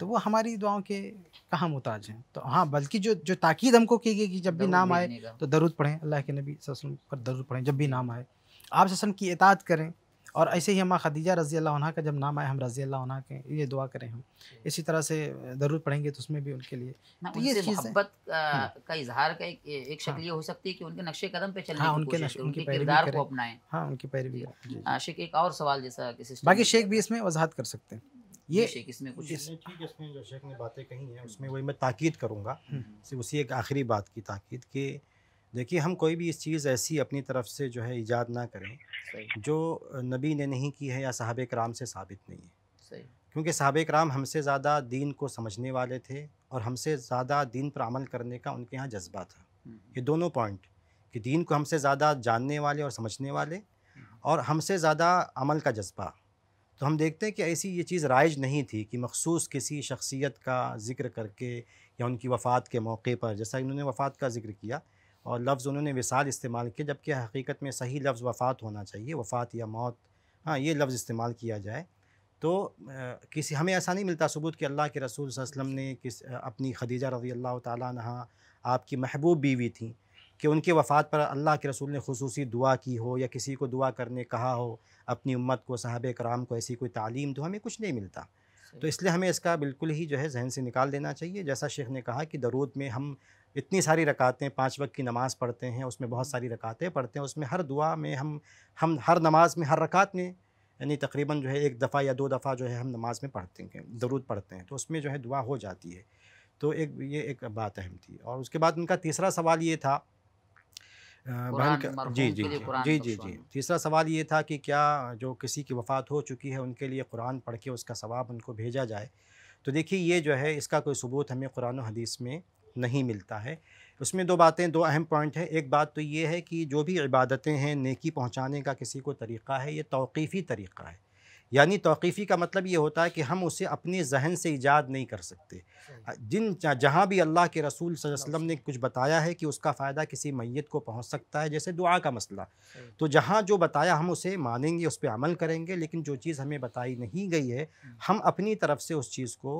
तो वो हमारी दुआओं के कहाँ मोहताज हैं तो हाँ बल्कि जो जो ताकीद हमको की गई कि जब भी नाम आए तो दरुद पढ़ें अल्लाह के नबी वसल्लम पर दरुद पढ़ें जब भी नाम आए आप वसम की इताद करें और ऐसे ही अम्मा खदीजा रज़ी अल्लाह का जब नाम आए हम रज़ी अल्लाह के ये दुआ करें हम इसी तरह से ज़रूर पढ़ेंगे तो उसमें भी उनके लिए तो ये मोहब्बत हम्म। का इजहार का एक एक शक्ल हाँ। ये हो सकती है कि उनके नक्शे कदम पे चलने हाँ, उनके उनके किरदार को अपनाएं हाँ उनकी पैरवी शेख एक और सवाल जैसा बाकी शेख भी इसमें वजाहत कर सकते हैं ये शेख इसमें कुछ ठीक इसमें जो शेख ने बातें कही हैं हम्म। उसमें वही मैं ताक़ीद करूँगा हम्म। सिर्फ उसी एक आखिरी बात की ताक़ीद कि देखिए हम कोई भी इस चीज़ ऐसी अपनी तरफ से जो है ईजाद ना करें जो नबी ने नहीं की है या साहब कराम से साबित नहीं है क्योंकि साहब कराम हमसे ज़्यादा दीन को समझने वाले थे और हमसे ज़्यादा दीन पर अमल करने का उनके यहाँ जज्बा था हम्म। ये दोनों पॉइंट कि दीन को हमसे ज़्यादा जानने वाले और समझने वाले हम्म। और हमसे ज़्यादा अमल का जज्बा तो हम देखते हैं कि ऐसी ये चीज़ राइज नहीं थी कि मखसूस किसी शख्सियत का जिक्र करके या उनकी वफ़ात के मौके पर जैसा इन्होंने वफ़ात का जिक्र किया और लफ्ज़ उन्होंने विसाल इस्तेमाल किया जबकि हकीकत में सही लफ्ज़ वफ़ात होना चाहिए वफ़ात या मौत हाँ ये लफ्ज़ इस्तेमाल किया जाए तो किसी हमें ऐसा नहीं मिलता सबूत कि अल्लाह के रसूल वसलम ने किस अपनी खदीजा रज़ी अल्लाह तहा आपकी महबूब बीवी थी कि उनके वफ़ात पर अल्लाह के रसूल ने खसूस दुआ की हो या किसी को दुआ करने कहा हो अपनी उम्मत को साहब कराम को ऐसी कोई तालीम दो तो हमें कुछ नहीं मिलता तो इसलिए हमें इसका बिल्कुल ही जो है जहन से निकाल देना चाहिए जैसा शेख ने कहा कि दरूद में हम इतनी सारी रकातें पाँच वक्त की नमाज़ पढ़ते हैं उसमें बहुत सारी रकातें पढ़ते हैं उसमें हर दुआ में हम हम हर नमाज में हर रकात में यानी तकरीबन जो है एक दफ़ा या दो दफ़ा जो है हम नमाज में पढ़ते हैं दरूद पढ़ते हैं तो उसमें जो है दुआ हो जाती है तो एक ये एक बात अहम थी और उसके बाद उनका तीसरा सवाल ये था बहन का जी जी जी जी जी जी तीसरा सवाल ये था कि क्या जो किसी की वफ़ात हो चुकी है उनके लिए कुरान पढ़ के उसका सवाब उनको भेजा जाए तो देखिए ये जो है इसका कोई सबूत हमें कुरान हदीस में नहीं मिलता है उसमें दो बातें दो अहम पॉइंट हैं एक बात तो ये है कि जो भी इबादतें हैं नेकी पहुंचाने का किसी को तरीक़ा है ये तौक़ीफ़ी तरीक़ा है यानी तौक़ीफ़ी का मतलब ये होता है कि हम उसे अपने जहन से ईजाद नहीं कर सकते जिन जहाँ भी अल्लाह के रसूल वसल्लम ने कुछ बताया है कि उसका फ़ायदा किसी मैत को पहुँच सकता है जैसे दुआ का मसला तो जहाँ जो बताया हम उसे मानेंगे उस पर अमल करेंगे लेकिन जो चीज़ हमें बताई नहीं गई है हम्म। हम अपनी तरफ से उस चीज़ को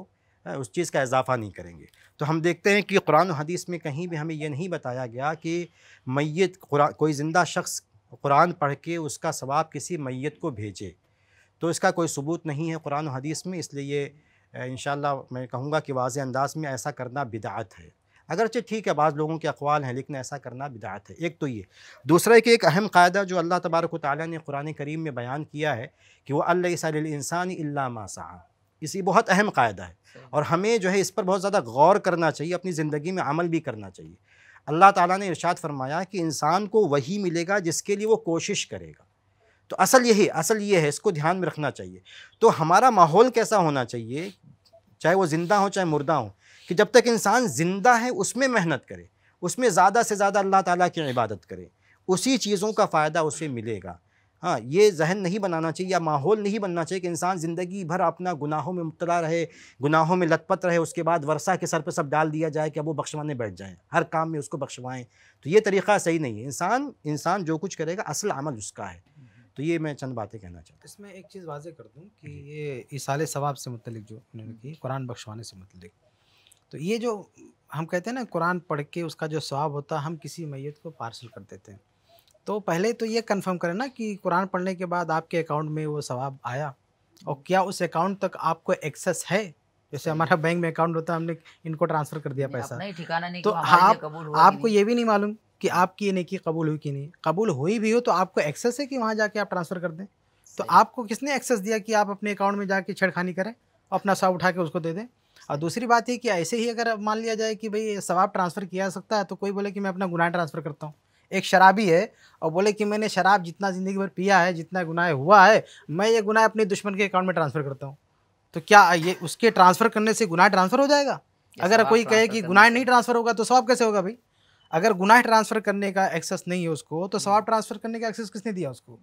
उस चीज़ का इजाफ़ा नहीं करेंगे तो हम देखते हैं कि कुरान हदीस में कहीं भी हमें यह नहीं बताया गया कि मैत कोई ज़िंदा शख्स कुरान पढ़ के उसका सवाब किसी मैत को भेजे तो इसका कोई सबूत नहीं है कुरान हदीस में इसलिए ये इन मैं कहूँगा कि वाज अंदाज़ में ऐसा करना बिदात है अगरचे ठीक है बाज़ लोगों के अकवाल हैं लेकिन ऐसा करना बिदात है एक तो ये दूसरा कि एक अहम कायदा जो अल्लाह तबारक ताली ने कुरान करीम में बयान किया है कि वह अल्लाह इंसान इल्ला मासा इसी बहुत अहम कायदा है और हमें जो है इस पर बहुत ज़्यादा गौर करना चाहिए अपनी ज़िंदगी में अमल भी करना चाहिए अल्लाह ताला ने इरशाद फरमाया कि इंसान को वही मिलेगा जिसके लिए वो कोशिश करेगा तो असल यही असल ये है इसको ध्यान में रखना चाहिए तो हमारा माहौल कैसा होना चाहिए चाहे वो ज़िंदा हो चाहे मुर्दा हो कि जब तक इंसान ज़िंदा है उसमें मेहनत करे उसमें ज़्यादा से ज़्यादा अल्लाह ताला की इबादत करे उसी चीज़ों का फ़ायदा उसे मिलेगा हाँ ये जहन नहीं बनाना चाहिए या माहौल नहीं बनना चाहिए कि इंसान ज़िंदगी भर अपना गुनाहों में मुबतला रहे गुनाहों में लतपत रहे उसके बाद वर्षा के सर पर सब डाल दिया जाए कि अब वो बख्शवाने बैठ जाएँ हर काम में उसको बख्शवाएँ तो ये तरीक़ा सही नहीं है इंसान इंसान जो कुछ करेगा असल अमल उसका है हम्म। तो ये मैं चंद बातें कहना चाहता हूँ इसमें एक चीज़ वाजे कर दूँ कि ये इसाल सवाब से मतलब जो उन्होंने हम्म। की कुरान बख्शवाने से मतलब तो ये जो हम कहते हैं ना कुरान पढ़ के उसका जो स्वाब होता है हम किसी मैत को पार्सल कर देते हैं तो पहले तो ये कंफर्म करें ना कि कुरान पढ़ने के बाद आपके अकाउंट में वो सवाब आया और क्या उस अकाउंट तक आपको एक्सेस है जैसे हमारा बैंक में अकाउंट होता है हमने इनको ट्रांसफर कर दिया पैसा नहीं ठिकाना नहीं तो आप आपको ये भी नहीं मालूम कि आपकी नेकी कबूल हुई कि नहीं कबूल हुई भी हो तो आपको एक्सेस है कि वहाँ जाके आप ट्रांसफ़र कर दें तो आपको किसने एक्सेस दिया कि आप अपने अकाउंट में जाके छेड़खानी करें अपना सवाब उठा के उसको दे दें और दूसरी बात ये कि ऐसे ही अगर मान लिया जाए कि भाई सवाब ट्रांसफ़र किया जा सकता है तो कोई बोले कि मैं अपना गुनाह ट्रांसफ़र करता हूँ एक शराबी है और बोले कि मैंने शराब जितना ज़िंदगी भर पिया है जितना गुनाह हुआ है मैं ये गुनाह अपने दुश्मन के अकाउंट में ट्रांसफ़र करता हूँ तो क्या ये उसके ट्रांसफ़र करने से गुनाह ट्रांसफ़र हो जाएगा अगर कोई कहे कि गुनाह नहीं ट्रांसफ़र होगा तो स्वाब कैसे होगा भाई अगर गुनाह ट्रांसफ़र करने का एक्सेस नहीं है उसको तो स्वाब ट्रांसफ़र हम्म। करने का एक्सेस किसने दिया उसको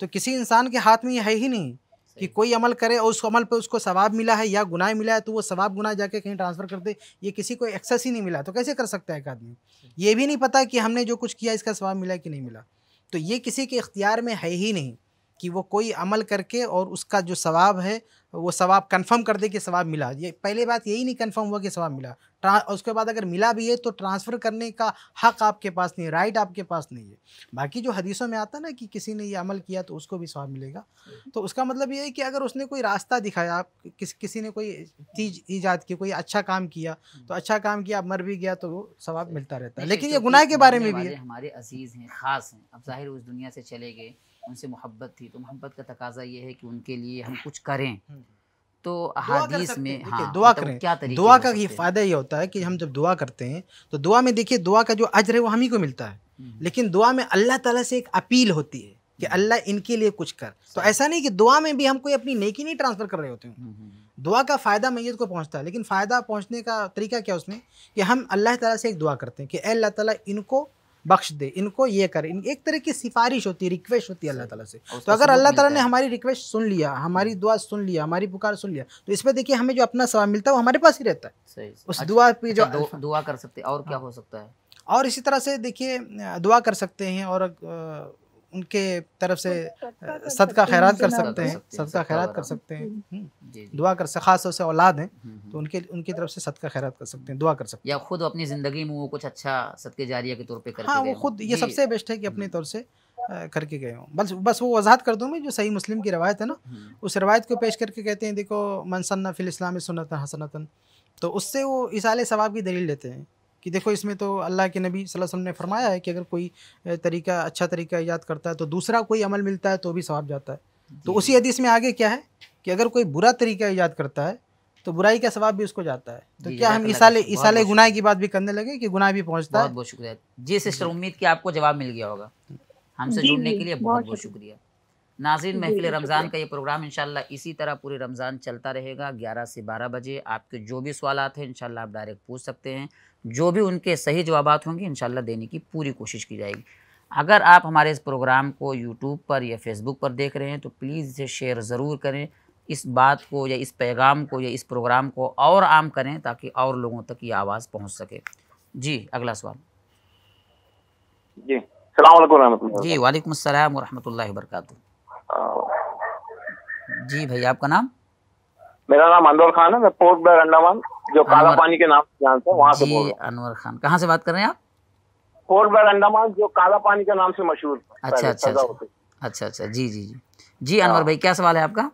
तो किसी इंसान के हाथ में यह है ही नहीं कि कोई अमल करे और उस अमल पे उसको सवाब मिला है या गुनाह मिला है तो वो सवाब गुनाह जाके कहीं ट्रांसफ़र कर दे ये किसी को एक्सेस ही नहीं मिला तो कैसे कर सकता है एक आदमी ये भी नहीं पता कि हमने जो कुछ किया इसका सवाब मिला कि नहीं मिला तो ये किसी के इख्तियार में है ही नहीं कि वो कोई अमल करके और उसका जो सवाब है वो सवाब कंफर्म कर दे कि सवाब मिला ये पहले बात यही नहीं कंफर्म हुआ कि सवाब मिला उसके बाद अगर मिला भी है तो ट्रांसफ़र करने का हक आपके पास नहीं राइट आपके पास नहीं है बाकी जो हदीसों में आता ना कि किसी ने ये अमल किया तो उसको भी सवाब मिलेगा तो उसका मतलब ये है कि अगर उसने कोई रास्ता दिखाया आप किस किसी ने कोई चीज ईजाद की कोई अच्छा काम किया तो अच्छा काम किया मर भी गया तो वो सवाब मिलता रहता है लेकिन ये गुनाह के बारे में भी है हमारे अजीज़ हैं ख़ास हैं अब जाहिर उस दुनिया से चले गए उनसे मोहब्बत थी तो मोहब्बत का तकाजा ये है कि उनके लिए हम कुछ करें हम्म। तो हदीस में हाँ, दुआ मतलब करें क्या तरीके दुआ का ये फ़ायदा ये होता है कि हम जब दुआ करते हैं तो दुआ में देखिए दुआ का जो अजर है वो हम ही को मिलता है हम्म। लेकिन दुआ में अल्लाह ताला से एक अपील होती है कि हम्म। अल्लाह इनके लिए कुछ कर तो ऐसा नहीं कि दुआ में भी हम कोई अपनी नेकी नहीं ट्रांसफ़र कर रहे होते हैं दुआ का फ़ायदा मैयत को पहुंचता है लेकिन फ़ायदा पहुंचने का तरीका क्या उसमें कि हम अल्लाह ताला से एक दुआ करते हैं कि अल्लाह ताला इनको बख्श दे इनको ये कर इन एक तरह की सिफारिश होती है रिक्वेस्ट होती है अल्लाह ताला से तो अगर अल्लाह ताला ने हमारी रिक्वेस्ट सुन लिया हमारी हम्म। दुआ सुन लिया हमारी पुकार सुन लिया तो इसमें देखिए हमें जो अपना सवाल मिलता है वो हमारे पास ही रहता है उस अच्छा, दुआ पे जो अच्छा, दुआ कर सकते और क्या हाँ। हो सकता है और इसी तरह से देखिए दुआ कर सकते हैं और उनके तरफ से सदका खैरात कर सकते हैं सदका खैरात कर सकते हैं दुआ कर सकते खास तौर से औलाद हैं हम्म, हम्म। तो उनके उनकी तरफ से सदका खैरात कर सकते हैं दुआ कर सकते हैं या खुद अपनी ज़िंदगी में वो कुछ अच्छा सदके जारिया के तौर पे करके हाँ वो खुद ये सबसे बेस्ट है कि अपने हम्म। तौर से करके गए हों बस बस वो वजाहत कर दूँ मैं जो सही मुस्लिम की रवायत है ना उस रवायत को पेश करके कहते हैं देखो मनसन्ना फिल इस्लाम सुनतन हसनता तो उससे वो इसाले सवाब की दलील लेते हैं कि देखो इसमें तो अल्लाह के नबी वसल्लम ने फरमाया है कि अगर कोई तरीका अच्छा तरीका याद करता है तो दूसरा कोई अमल मिलता है तो भी सवाब जाता है तो उसी हदीस में आगे क्या है कि अगर कोई बुरा तरीका याद करता है तो बुराई का सवाब भी उसको जाता है तो क्या हम इसाले इसाले गुनाह की बात भी करने लगे कि गुनाह भी पहुँचता बहुत है बहुत शुक्रिया जी सिस्टर उम्मीद की आपको जवाब मिल गया होगा हमसे जुड़ने के लिए बहुत बहुत शुक्रिया नाजिन महफिल रमज़ान का ये प्रोग्राम इनशाला इसी तरह पूरे रमज़ान चलता रहेगा ग्यारह से बारह बजे आपके जो भी सवाल हैं इनशाला आप डायरेक्ट पूछ सकते हैं जो भी उनके सही जवाब होंगे इनशाला देने की पूरी कोशिश की जाएगी अगर आप हमारे इस प्रोग्राम को यूट्यूब पर या फेसबुक पर देख रहे हैं तो प्लीज़ इसे शेयर ज़रूर करें इस बात को या इस पैगाम को या इस प्रोग्राम को और आम करें ताकि और लोगों तक ये आवाज़ पहुंच सके जी अगला सवाल जी जी वालेकुम अस्सलाम वरहमतुल्लाहि वबरकातुहू जी भाई आपका नाम मेरा नाम अनवर खान है मैं पोर्ट ब्लेयर अंडमान जो काला पानी के नाम से जानते हैं वहाँ से अनवर खान कहाँ से बात कर रहे हैं आप पोर्ट ब्लेयर अंडमान जो काला पानी के नाम से मशहूर अच्छा अच्छा अच्छा।, अच्छा अच्छा जी जी जी जी अनवर हाँ। भाई क्या सवाल है आपका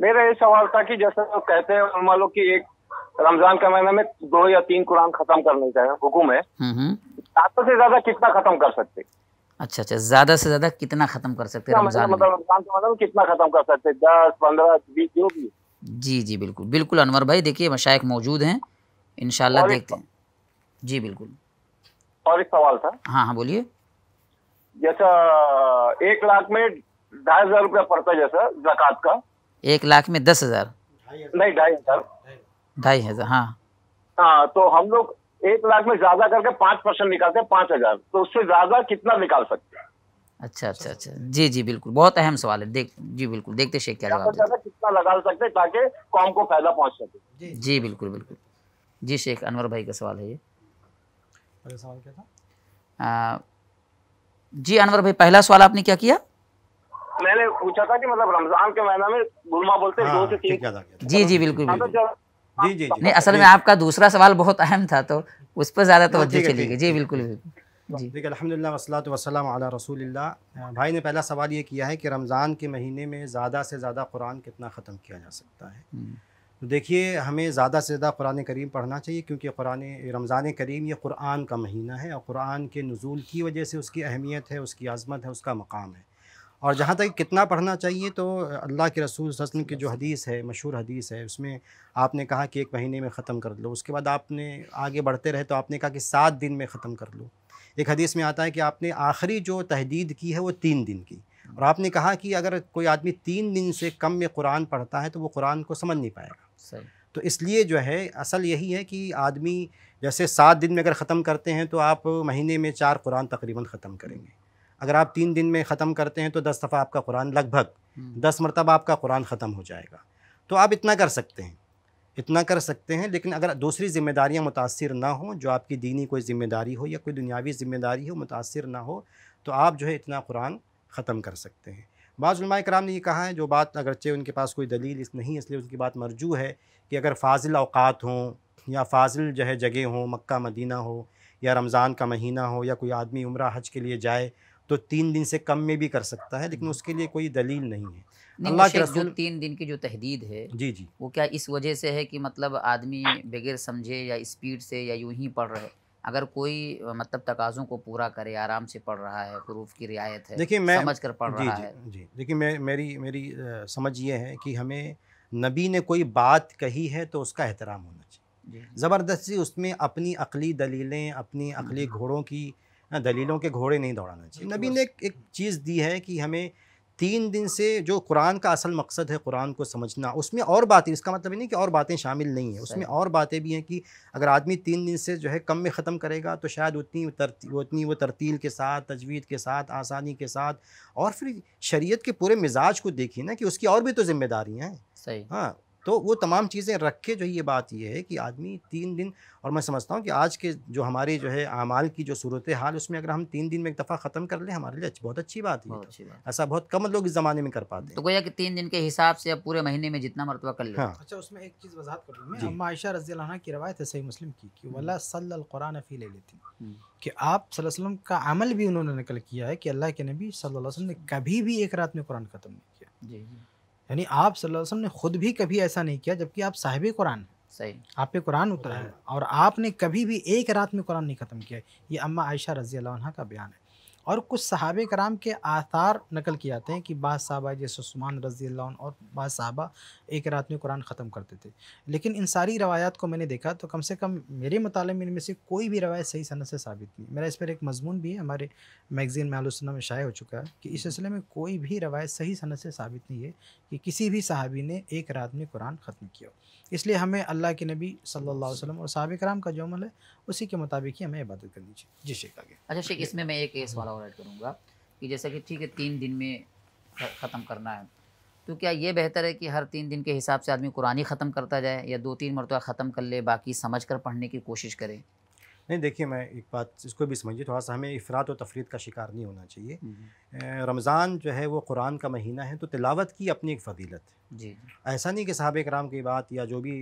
मेरा ये सवाल था कि जैसे लोग कहते हैं मान लो कि एक रमजान के महीने में दो या तीन कुरान खत्म करने का हुक्म है हम्म, हम्म। ज्यादा से ज्यादा कितना खत्म कर सकते अच्छा अच्छा ज्यादा से ज्यादा कितना खत्म कर सकते हैं रमजान मतलब रमजान का मतलब कितना खत्म कर सकते दस पंद्रह बीस जो भी जी जी बिल्कुल बिल्कुल अनवर भाई देखिए मशाइक मौजूद हैं इन देखते हैं जी बिल्कुल और एक सवाल था हाँ हाँ बोलिए जैसा एक लाख में ढाई हजार रुपया पड़ता है जैसा जक़ात का एक लाख में दस हजार नहीं ढाई हजार ढाई हजार हाँ हाँ तो हम लोग एक लाख में ज्यादा करके पांच परसेंट निकालते हैं पांच हजार तो उससे ज्यादा कितना निकाल सकते हैं अच्छा अच्छा अच्छा जी जी बिल्कुल बहुत अहम सवाल है देख जी बिल्कुल देखते शेख क्या जवाब कितना लगा सकते हैं ताकि कॉम को फायदा पहुंच सके जी, बिल्कुल बिल्कुल जी शेख अनवर भाई का सवाल है ये सवाल क्या था जी अनवर भाई पहला सवाल आपने क्या किया मैंने पूछा था कि मतलब रमजान के महीना में गुलमा बोलते हैं दो से हाँ, तीन जी जी बिल्कुल, हाँ, तो बिल्कुल। जी जी नहीं असल में आपका दूसरा सवाल बहुत अहम था तो उस पर ज़्यादा तो चली गई जी बिल्कुल जी देखिए अलहमदिल्ला वसलात वसलम भाई ने पहला सवाल ये किया है कि रमज़ान के महीने में ज़्यादा से ज़्यादा कुरान कितना ख़त्म किया जा सकता है हम्म। तो देखिए हमें ज़्यादा से ज़्यादा कुरान करीम पढ़ना चाहिए क्योंकि कुरान रमज़ान करीम ये कुरान का महीना है और कुरान के नज़ूल की वजह से उसकी अहमियत है उसकी आज़मत है उसका मकाम है और जहाँ तक कितना पढ़ना चाहिए तो अल्लाह के रसूल वसम की जो हदीस है मशहूर हदीस है उसमें आपने कहा कि एक महीने में ख़त्म कर लो उसके बाद आपने आगे बढ़ते रहे तो आपने कहा कि सात दिन में ख़त्म कर लो एक हदीस में आता है कि आपने आखिरी जो तहदीद की है वो तीन दिन की और आपने कहा कि अगर कोई आदमी तीन दिन से कम में कुरान पढ़ता है तो वो कुरान को समझ नहीं पाएगा तो इसलिए जो है असल यही है कि आदमी जैसे सात दिन में अगर ख़त्म करते हैं तो आप महीने में चार कुरान तकरीबन ख़त्म करेंगे अगर आप तीन दिन में ख़त्म करते हैं तो दस दफ़ा आपका कुरान लगभग हम्म। दस मरतबा आपका कुरान ख़त्म हो जाएगा तो आप इतना कर सकते हैं इतना कर सकते हैं लेकिन अगर दूसरी ज़िम्मेदारियाँ मुतासर ना हों जो आपकी दीनी कोई ज़िम्मेदारी हो या कोई दुनियावी ज़िम्मेदारी हो मुतासर ना हो तो आप जो है इतना कुरान ख़त्म कर सकते हैं बाज़ुलमा कराम ने यह कहा है जो बात अगरचे उनके पास कोई दलील इस नहीं इसलिए उनकी बात मरजू है कि अगर फाजिल अवकात हों या फाजिल जो है जगह हों मक्का मदीना हो या रमज़ान का महीना हो या कोई आदमी उम्र हज के लिए जाए तो तीन दिन से कम में भी कर सकता है लेकिन उसके लिए कोई दलील नहीं है अल्लाह के रसूल तीन दिन की जो तहदीद है जी जी वो क्या इस वजह से है कि मतलब आदमी बगैर समझे या स्पीड से या यूं ही पढ़ रहे अगर कोई मतलब तकाजों को पूरा करे आराम से पढ़ रहा है हरूफ की रियायत है देखिए मैं समझ कर पढ़ रहा है जी देखिए मैं मेरी मेरी समझ ये है कि हमें नबी ने कोई बात कही है तो उसका एहतराम होना चाहिए ज़बरदस्ती उसमें अपनी अकली दलीलें अपनी अकली हम्म। घोड़ों की ना दलीलों के घोड़े नहीं दौड़ाना चाहिए तो नबी ने एक चीज़ दी है कि हमें तीन दिन से जो कुरान का असल मकसद है कुरान को समझना उसमें और बातें इसका मतलब नहीं कि और बातें शामिल नहीं है उसमें और बातें भी हैं कि अगर आदमी तीन दिन से जो है कम में ख़त्म करेगा तो शायद उतनी उतनी वो तरतील के साथ तजवीद के साथ आसानी के साथ और फिर शरीयत के पूरे मिजाज को देखिए ना कि उसकी और भी तो ज़िम्मेदारियाँ हैं सही हाँ तो वो तमाम चीज़ें रख के जो ये बात ये है कि आदमी तीन दिन और मैं समझता हूँ कि आज के जो हमारे जो है अमाल की जो सूरत हाल उसमें अगर हम तीन दिन में एक दफ़ा ख़त्म कर लें हमारे लिए अच्छी बहुत अच्छी बात है तो। ऐसा बहुत कम लोग इस ज़माने में कर पाते तो हैं तो गोया कि तीन दिन के हिसाब से अब पूरे महीने में जितना मरतबा कर लें हाँ। अच्छा उसमें एक चीज़ वजह कर लूँ मैं अम्मा आयशा रजी की रवायत है सही मुस्लिम की कि वला सल कुरान फ़ी ले लेती कि आप वसल्लम का अमल भी उन्होंने नकल किया है कि अल्लाह के नबी सल्लल्लाहु अलैहि वसल्लम ने कभी भी एक रात में कुरान ख़त्म नहीं किया जी जी यानी आप सल्लल्लाहु ने खुद भी कभी ऐसा नहीं किया जबकि आप साहिब कुरान सही आप पे कुरान उतरा है और आपने कभी भी एक रात में कुरान नहीं ख़त्म किया ये अम्मा आयशा रज़ी अल्लाह का बयान है और कुछ सहाब कराम के आसार नकल किए जाते हैं कि बाद साहबा जैसे रजी और बाद साहबा एक रात में कुरान ख़त्म करते थे लेकिन इन सारी रवायात को मैंने देखा तो कम से कम मेरे मुताले में इनमें से कोई भी रवायत सही सनत से साबित नहीं मेरा इस पर एक मजमून भी है हमारे मैगज़ीन में आलोचना में शाये हो चुका है कि इस सिलसिले में कोई भी रवायत सही सनत से साबित नहीं है कि किसी भी सहाबी ने एक रात में कुरान ख़त्म किया इसलिए हमें अल्लाह के नबी सल्ला अलैहि और सहाब कराम का जो अमल है उसी के मुताबिक ही हमें इबादत करनी चाहिए जी शेख आगे अच्छा शेख इसमें मैं एक केस हाँ। वाला ऐड करूँगा कि जैसे कि ठीक है तीन दिन में ख़त्म करना है तो क्या ये बेहतर है कि हर तीन दिन के हिसाब से आदमी कुरानी ख़त्म करता जाए या दो तीन मरतबा ख़त्म कर ले बाकी समझ कर पढ़ने की कोशिश करे नहीं देखिए मैं एक बात इसको भी समझिए थोड़ा सा हमें अफरात और तफरीत का शिकार नहीं होना चाहिए रमज़ान जो है वो कुरान का महीना है तो तिलावत की अपनी एक फजीलत है जी ऐसा नहीं कि साहब कराम की बात या जो भी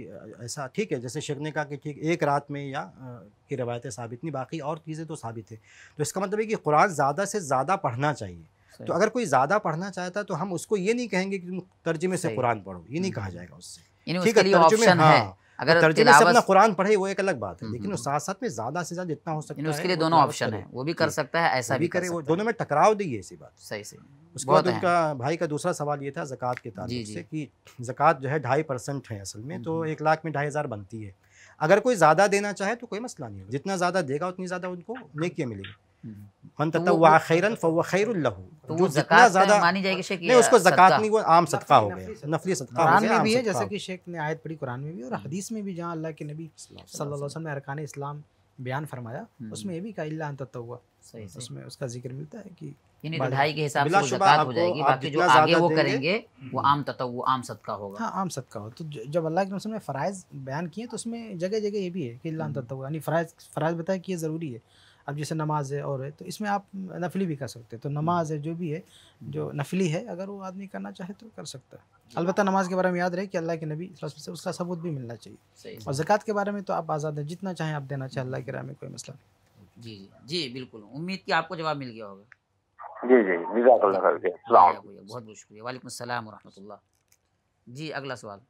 ऐसा ठीक है जैसे शेख ने कहा कि ठीक एक रात में या की रवायतें साबित नहीं बाकी और चीज़ें तो साबित है तो इसका मतलब है कि कुरान ज़्यादा से ज़्यादा पढ़ना चाहिए तो अगर कोई ज़्यादा पढ़ना चाहता तो हम उसको ये नहीं कहेंगे कि तुम तर्जमे से कुरान पढ़ो ये नहीं कहा जाएगा उससे ठीक है तर्जुमे हाँ अगर अपना कुरान पढ़े वो एक अलग बात है हम्म, लेकिन हम्म, हम्म। साथ साथ में ज़्यादा से ज़्यादा जितना हो सकता है उसके लिए दोनों ऑप्शन है वो भी कर सकता है ऐसा भी करे वो दोनों में टकराव दी इसी बात सही सही उसके बाद उनका भाई का दूसरा सवाल ये था जक़ात के ताल्लुक से कि जक़ात जो है ढाई परसेंट है असल में तो एक लाख में ढाई हज़ार बनती है अगर कोई ज़्यादा देना चाहे तो कोई मसला नहीं है जितना ज़्यादा देगा उतनी ज़्यादा उनको हाँ। नेकियाँ मिलेगी मन तत्वा खैरन फवा खैर लहू जो जितना ज्यादा मानी जाएगी शेख नहीं उसको जक़ात नहीं वो आम सदका हो गया नफली सदका कुरान में भी है जैसे कि शेख ने आयत पढ़ी कुरान में भी और हदीस में भी जहाँ अल्लाह के नबी सल्लल्लाहु अलैहि वसल्लम ने अरकान इस्लाम बयान फरमाया उसमें ये भी कहा इल्ला तत्वा उसमें उसका जिक्र मिलता है कि यानी ढाई के हिसाब से जक़ात हो जाएगी बाकी जो आगे वो करेंगे तो वो आम तत्व आम सदका होगा हाँ आम सदका हो तो जब अल्लाह के रसूल ने फ़राइज़ बयान किए तो उसमें जगह जगह ये भी है कि इल्ला तत्व यानी फ़राइज़ फ़राइज़ बताया कि ये ज़रूरी है अब जैसे नमाज है और है तो इसमें आप नफली भी कर सकते हैं तो नमाज है जो भी है जो नफली है अगर वो आदमी करना चाहे तो कर सकता है हाँ। अलबत्त नमाज के बारे में याद रहे कि अल्लाह के नबी से उसका सबूत भी मिलना चाहिए और ज़क़़त के बारे में तो आप आज़ाद हैं जितना चाहें आप देना चाहें अल्लाह के राम में कोई मसला नहीं जी जी जी बिल्कुल उम्मीद की आपको जवाब मिल गया होगा जी जी बहुत बहुत शुक्रिया वालेकुम सलाम जी अगला सवाल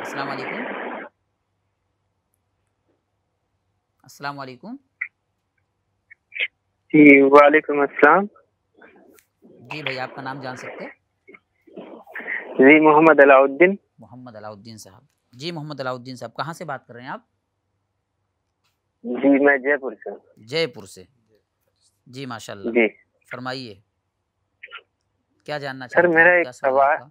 अस्सलाम वालेकुम अस्सलाम वालेकुम जी वालेकुम अस्सलाम जी भाई आपका नाम जान सकते हैं जी मोहम्मद अलाउद्दीन मोहम्मद अलाउद्दीन साहब जी मोहम्मद अलाउद्दीन साहब कहाँ से बात कर रहे हैं आप जी मैं जयपुर से जयपुर से जी माशाल्लाह जी फरमाइए क्या जानना चाहते हैं सर मेरा एक सवाल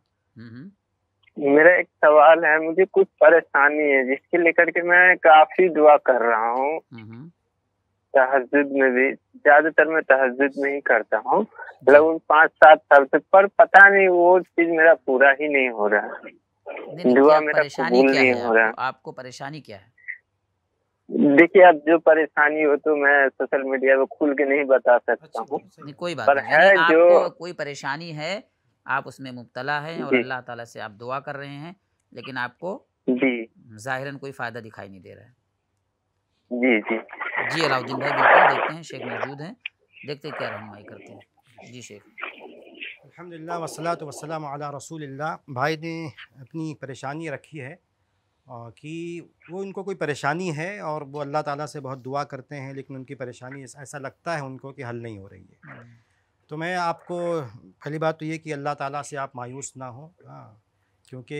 मेरा एक सवाल है मुझे कुछ परेशानी है जिसके लेकर के मैं काफी दुआ कर रहा हूँ हम्म। तहजद में भी ज्यादातर मैं तहजद में ही करता हूँ लगभग मतलब पाँच सात साल से पर पता नहीं वो चीज मेरा पूरा ही नहीं हो रहा दुआ मेरा कबूल नहीं हो रहा आपको परेशानी क्या है देखिए अब जो परेशानी हो तो मैं सोशल मीडिया पे खुल के नहीं बता सकता अच्छा, हूँ कोई बात पर है जो कोई परेशानी है आप उसमें मुबतला हैं और अल्लाह ताला से आप दुआ कर रहे हैं लेकिन आपको जाहिरन कोई फ़ायदा दिखाई नहीं दे रहा है जी जी जी अलाउद्दीन भाई बिल्कुल देखते हैं शेख मौजूद हैं देखते हैं क्या रहनमाई करते हैं जी शेख अल्हम्दुलिल्लाह वसलात वसलाम अला रसूल भाई ने अपनी परेशानी रखी है कि वो उनको कोई परेशानी है और वो अल्लाह ताला से बहुत दुआ करते हैं लेकिन उनकी परेशानी ऐसा लगता है उनको कि हल नहीं हो रही है हम्म। तो मैं आपको पहली बात तो ये कि अल्लाह ताला से आप मायूस ना हो हाँ क्योंकि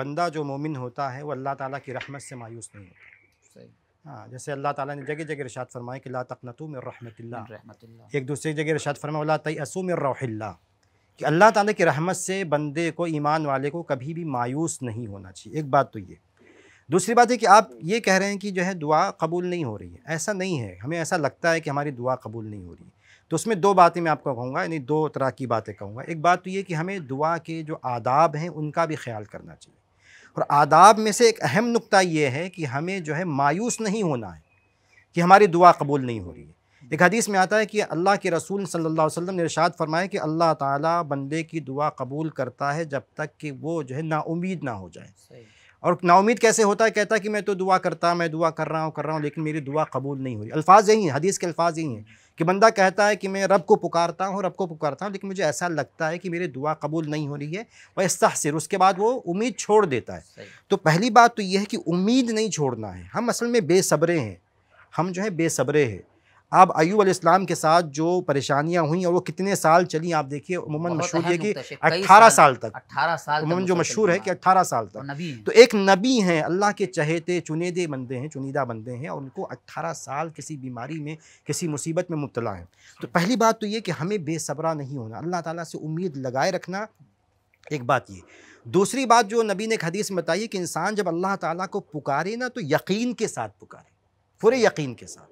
बंदा जो मोमिन होता है वो अल्लाह ताला की रहमत से मायूस नहीं होता हाँ जैसे अल्लाह ताला ने जगह जगह रिशात फरमाया कि ला तकनतु में रहमत एक दूसरे जगह रिशात फरमाया ला तयसु कि अल्लाह ताला की रहमत से बंदे को ईमान वाले को कभी भी मायूस नहीं होना चाहिए एक बात तो ये दूसरी बात है कि आप ये कह रहे हैं कि जो है दुआ कबूल नहीं हो रही है ऐसा नहीं है हमें ऐसा लगता है कि हमारी दुआ कबूल नहीं हो रही है तो उसमें दो बातें मैं आपको कहूँगा यानी दो तरह की बातें कहूँगा एक बात तो ये कि हमें दुआ के जो आदाब हैं उनका भी ख्याल करना चाहिए और आदाब में से एक अहम नुक्ता ये है कि हमें जो है मायूस नहीं होना है कि हमारी दुआ कबूल नहीं हो रही है एक हदीस में आता है कि अल्लाह के रसूल सल्ला वसम ने इरशाद फरमाया कि अल्लाह ताली बंदे की दुआ कबूल करता है जब तक कि वो जो है नाउमीद ना हो जाए और नाउमीद कैसे होता है कहता है कि मैं तो दुआ करता मैं दुआ कर रहा हूँ कर रहा हूँ लेकिन मेरी दुआ कबूल नहीं हो रही अल्फाज यही हैं हदीस के अल्फाज यही हैं कि बंदा कहता है कि मैं रब को पुकारता हूँ रब को पुकारता हूँ लेकिन मुझे ऐसा लगता है कि मेरी दुआ कबूल नहीं हो रही है वह सहसिर उसके बाद वो उम्मीद छोड़ देता है तो पहली बात तो ये है कि उम्मीद नहीं छोड़ना है हम असल में बेसब्रे हैं हम जो है बेसब्रे हैं अब अयूब अलैहिस्सलाम के साथ जो परेशानियां हुई और वो कितने साल चली आप देखिए उमूमन मशहूर है कि 18 साल तक 18 साल उमूमन जो मशहूर है कि 18 साल तक तो एक नबी हैं अल्लाह के चहेते चुनेदे बंदे हैं चुनीदा बंदे हैं और उनको 18 साल किसी बीमारी में किसी मुसीबत में मुबतला है तो पहली बात तो ये कि हमें बेसब्रा नहीं होना अल्लाह ताला से उम्मीद लगाए रखना एक बात ये दूसरी बात जो नबी ने एक हदीस में बताई कि इंसान जब अल्लाह ताला को पुकारे ना तो यकीन के साथ पुकारे पूरे यकीन के साथ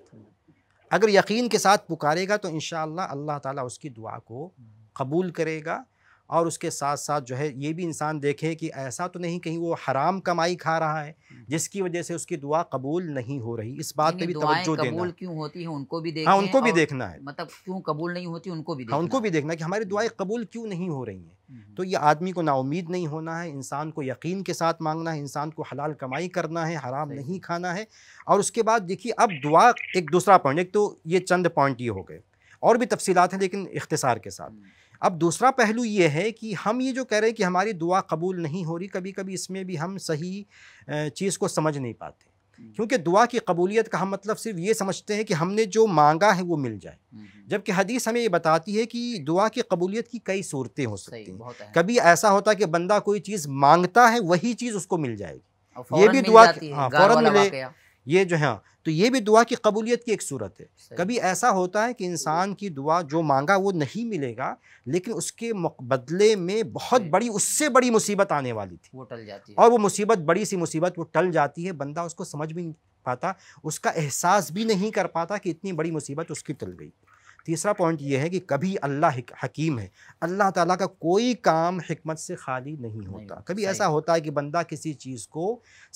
अगर यकीन के साथ पुकारेगा तो इन अल्लाह ताला उसकी दुआ को हम्म। कबूल करेगा और उसके साथ साथ जो है ये भी इंसान देखे कि ऐसा तो नहीं कहीं वो हराम कमाई खा रहा है जिसकी वजह से उसकी दुआ कबूल नहीं हो रही इस बात पे भी तवज्जो देना कबूल क्यों होती है उनको भी देखना हाँ उनको भी देखना है मतलब क्यों कबूल नहीं होती उनको भी हाँ उनको भी देखना कि हमारी दुआएं कबूल क्यों नहीं हो रही हैं तो ये आदमी को नाउमीद नहीं होना है इंसान को यकीन के साथ मांगना है इंसान को हलाल कमाई करना है हराम नहीं खाना है और उसके बाद देखिए अब दुआ एक दूसरा पॉइंट एक तो ये चंद पॉइंट ये हो गए और भी तफसीत हैं लेकिन इख्तिसार के साथ अब दूसरा पहलू ये है कि हम ये जो कह रहे हैं कि हमारी दुआ कबूल नहीं हो रही कभी कभी इसमें भी हम सही चीज़ को समझ नहीं पाते क्योंकि दुआ की कबूलियत का हम मतलब सिर्फ ये समझते हैं कि हमने जो मांगा है वो मिल जाए जबकि हदीस हमें ये बताती है कि दुआ की कबूलियत की कई सूरतें हो सकती हैं कभी ऐसा होता है कि बंदा कोई चीज़ मांगता है वही चीज़ उसको मिल जाएगी ये भी दुआ हाँ मिले ये जो है हाँ, तो ये भी दुआ की कबूलियत की एक सूरत है कभी ऐसा होता है कि इंसान की दुआ जो मांगा वो नहीं मिलेगा लेकिन उसके बदले में बहुत बड़ी उससे बड़ी मुसीबत आने वाली थी वो टल जाती है और वो मुसीबत बड़ी सी मुसीबत वो टल जाती है बंदा उसको समझ भी नहीं पाता उसका एहसास भी नहीं कर पाता कि इतनी बड़ी मुसीबत उसकी टल गई तीसरा पॉइंट ये है कि कभी अल्लाह हकीम है अल्लाह ताला का कोई काम हमत से खाली नहीं होता कभी ऐसा होता है कि बंदा किसी चीज़ को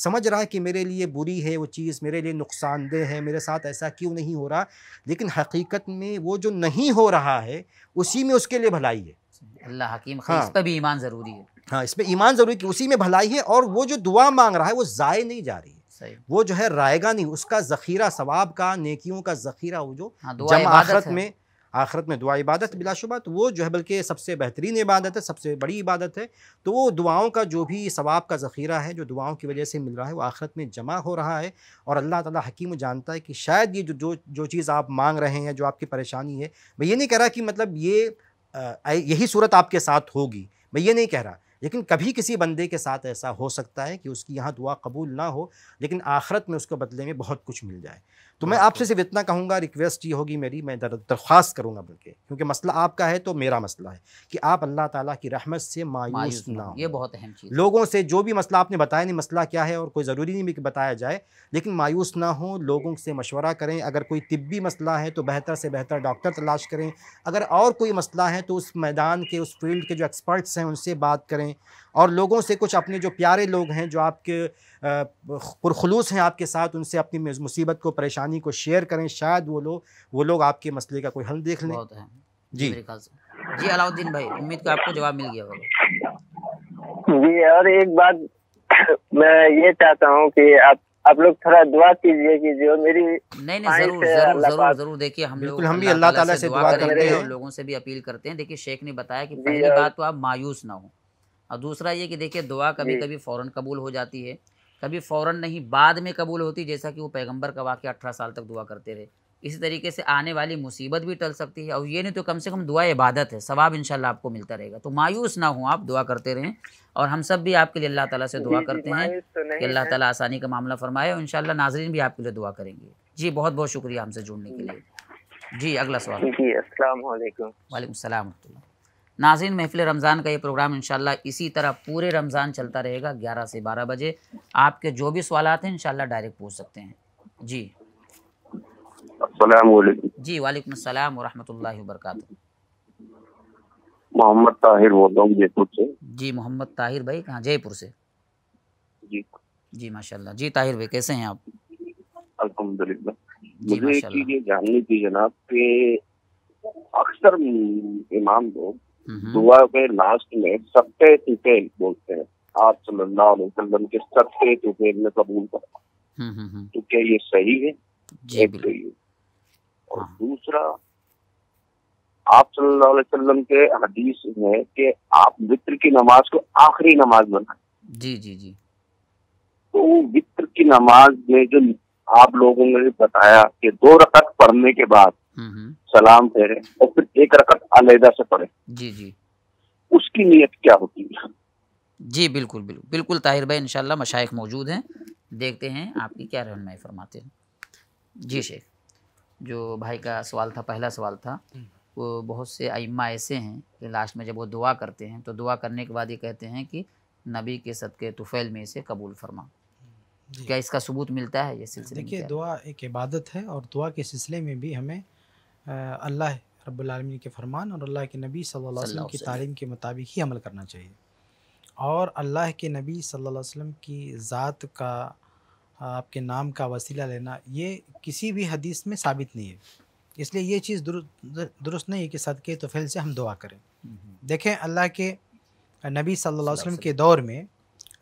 समझ रहा है कि मेरे लिए बुरी है वो चीज़ मेरे लिए नुकसानदेह है मेरे साथ ऐसा क्यों नहीं हो रहा लेकिन हकीकत में वो जो नहीं हो रहा है उसी में उसके लिए भलाई है अल्लाह हकीम हाँ, इस पर भी ईमान ज़रूरी है हाँ इसमें ईमान ज़रूरी कि उसी में भलाई है और वो जो दुआ मांग रहा है वो ज़ाय नहीं जा रही है वो जो है रायगा नहीं उसका ज़ख़ीरा सवाब का नेकियों का ज़ख़ीरा वो जो हाँ, जमात में आखरत में दुआ इबादत बिलाशुबा तो वो जो है बल्कि सबसे बेहतरीन इबादत है सबसे बड़ी इबादत है तो वो दुआओं का जो भी सवाब का ज़ख़ीरा है जो दुआओं की वजह से मिल रहा है वो आखरत में जमा हो रहा है और अल्लाह ताला हकीम जानता है कि शायद ये जो जो जो चीज़ आप मांग रहे हैं जो आपकी परेशानी है मैं ये नहीं कह रहा कि मतलब ये यही सूरत आपके साथ होगी मैं ये नहीं कह रहा लेकिन कभी किसी बंदे के साथ ऐसा हो सकता है कि उसकी यहाँ दुआ कबूल ना हो लेकिन आखरत में उसको बदले में बहुत कुछ मिल जाए तो मैं हाँ, आपसे तो सिर्फ इतना कहूँगा रिक्वेस्ट ये होगी मेरी मैं दरख्वास्त करूँगा बल्कि क्योंकि मसला आपका है तो मेरा मसला है कि आप अल्लाह ताला की रहमत से मायूस ना ये बहुत अहम चीज़ लोगों से जो भी मसला आपने बताया नहीं मसला क्या है और कोई ज़रूरी नहीं भी बताया जाए लेकिन मायूस ना हो लोगों से मशवरा करें अगर कोई तिब्बी मसला है तो बेहतर से बेहतर डॉक्टर तलाश करें अगर और कोई मसला है तो उस मैदान के उस फील्ड के जो एक्सपर्ट्स हैं उनसे बात करें और लोगों से कुछ अपने जो प्यारे लोग हैं जो आपके पुरखलूस हैं आपके साथ उनसे अपनी मुसीबत को परेशानी को शेयर करें शायद वो लोग वो लोग आपके मसले का कोई हल देख लें जी जी अलाउद्दीन भाई उम्मीद को आपको जवाब मिल गया होगा जी और एक बात मैं ये चाहता हूँ कि आप आप लोग थोड़ा दुआ कीजिए कि जो मेरी नहीं नहीं जरूर जरूर जरूर जरूर देखिए हम लोग हम भी अल्लाह ताला से दुआ करते हैं लोगों से भी अपील करते हैं देखिए शेख ने बताया कि पहली बात तो आप मायूस ना हो और दूसरा ये कि देखिए दुआ कभी कभी फ़ौर कबूल हो जाती है कभी फ़ौरन नहीं बाद में कबूल होती जैसा कि वो पैगम्बर का वाक्य अठारह साल तक दुआ करते रहे इसी तरीके से आने वाली मुसीबत भी टल सकती है और ये नहीं तो कम से कम दुआ इबादत है सवाब इन आपको मिलता रहेगा तो मायूस ना हो आप दुआ करते रहें और हम सब भी आपके लिए अल्लाह ताला से दुआ करते हैं तो कि अल्लाह ताला आसानी का मामला फरमाए और इंशाल्लाह नाजरीन भी आपके लिए दुआ करेंगे जी बहुत बहुत शुक्रिया हमसे जुड़ने के लिए जी अगला सवाल जी वालेकुम नाजिन महफिल रमज़ान का ये प्रोग्राम इन इसी तरह पूरे रमज़ान चलता रहेगा ग्यारह से बारह बजे आपके जो भी सवाल आते हैं इन डायरेक्ट पूछ सकते हैं जी जी वालेकुम अस्सलाम वरहमतुल्लाहि वबरकत मोहम्मद ताहिर बोल रहा हूँ जयपुर से जी मोहम्मद ताहिर भाई कहाँ जयपुर से जी जी माशाल्लाह जी ताहिर भाई कैसे हैं आप अलहमदुल्ला मुझे एक चीज़ जाननी थी जनाब के अक्सर इमाम लोग हम्म। दुआ में लास्ट में सबसे तुफेल बोलते हैं आप सल्लल्लाहु अलैहि के सबसे तुफेल में कबूल कर तो क्या ये सही है एक और हाँ। दूसरा आप सल्लल्लाहु अलैहि वसल्लम के हदीस में कि आप वित्र की नमाज को आखिरी नमाज बनाए जी जी जी तो वित्र की नमाज में जो आप लोगों ने बताया कि दो रकत पढ़ने के बाद हम्म, हम्म। सलाम फेरे और फिर एक रकत अलहदा से पढ़े जी जी उसकी नीयत क्या होती है जी बिल्कुल बिल्कुल बिल्कुल ताहिर भाई इनशाला मशाइ मौजूद हैं देखते हैं आपकी क्या रहनमाई फरमाते हैं जी शेख जो भाई का सवाल था पहला सवाल था हम्म। वो बहुत से आइम्मा ऐसे हैं कि लास्ट में जब वो दुआ करते हैं तो दुआ करने के बाद ये कहते हैं कि नबी के सदक़े तुफ़ैल में इसे कबूल फरमा क्या इसका सबूत मिलता है ये सिलसिले देखिए दुआ एक इबादत है और दुआ के सिलसिले में भी हमें अल्लाह रब्लमिन के फरमान और अल्लाह के नबी सल्लल्लाहु अलैहि वसल्लम की तालीम के मुताबिक ही अमल करना चाहिए और अल्लाह के नबी सल्लल्लाहु अलैहि वसल्लम की ज़ात का आपके नाम का वसीला लेना ये किसी भी हदीस में साबित नहीं है इसलिए ये चीज़ दुरुस्त दुरुस्त नहीं है कि सदक़े तो फैल से हम दुआ करें देखें अल्लाह के नबी सल्लल्लाहु अलैहि वसल्लम के दौर में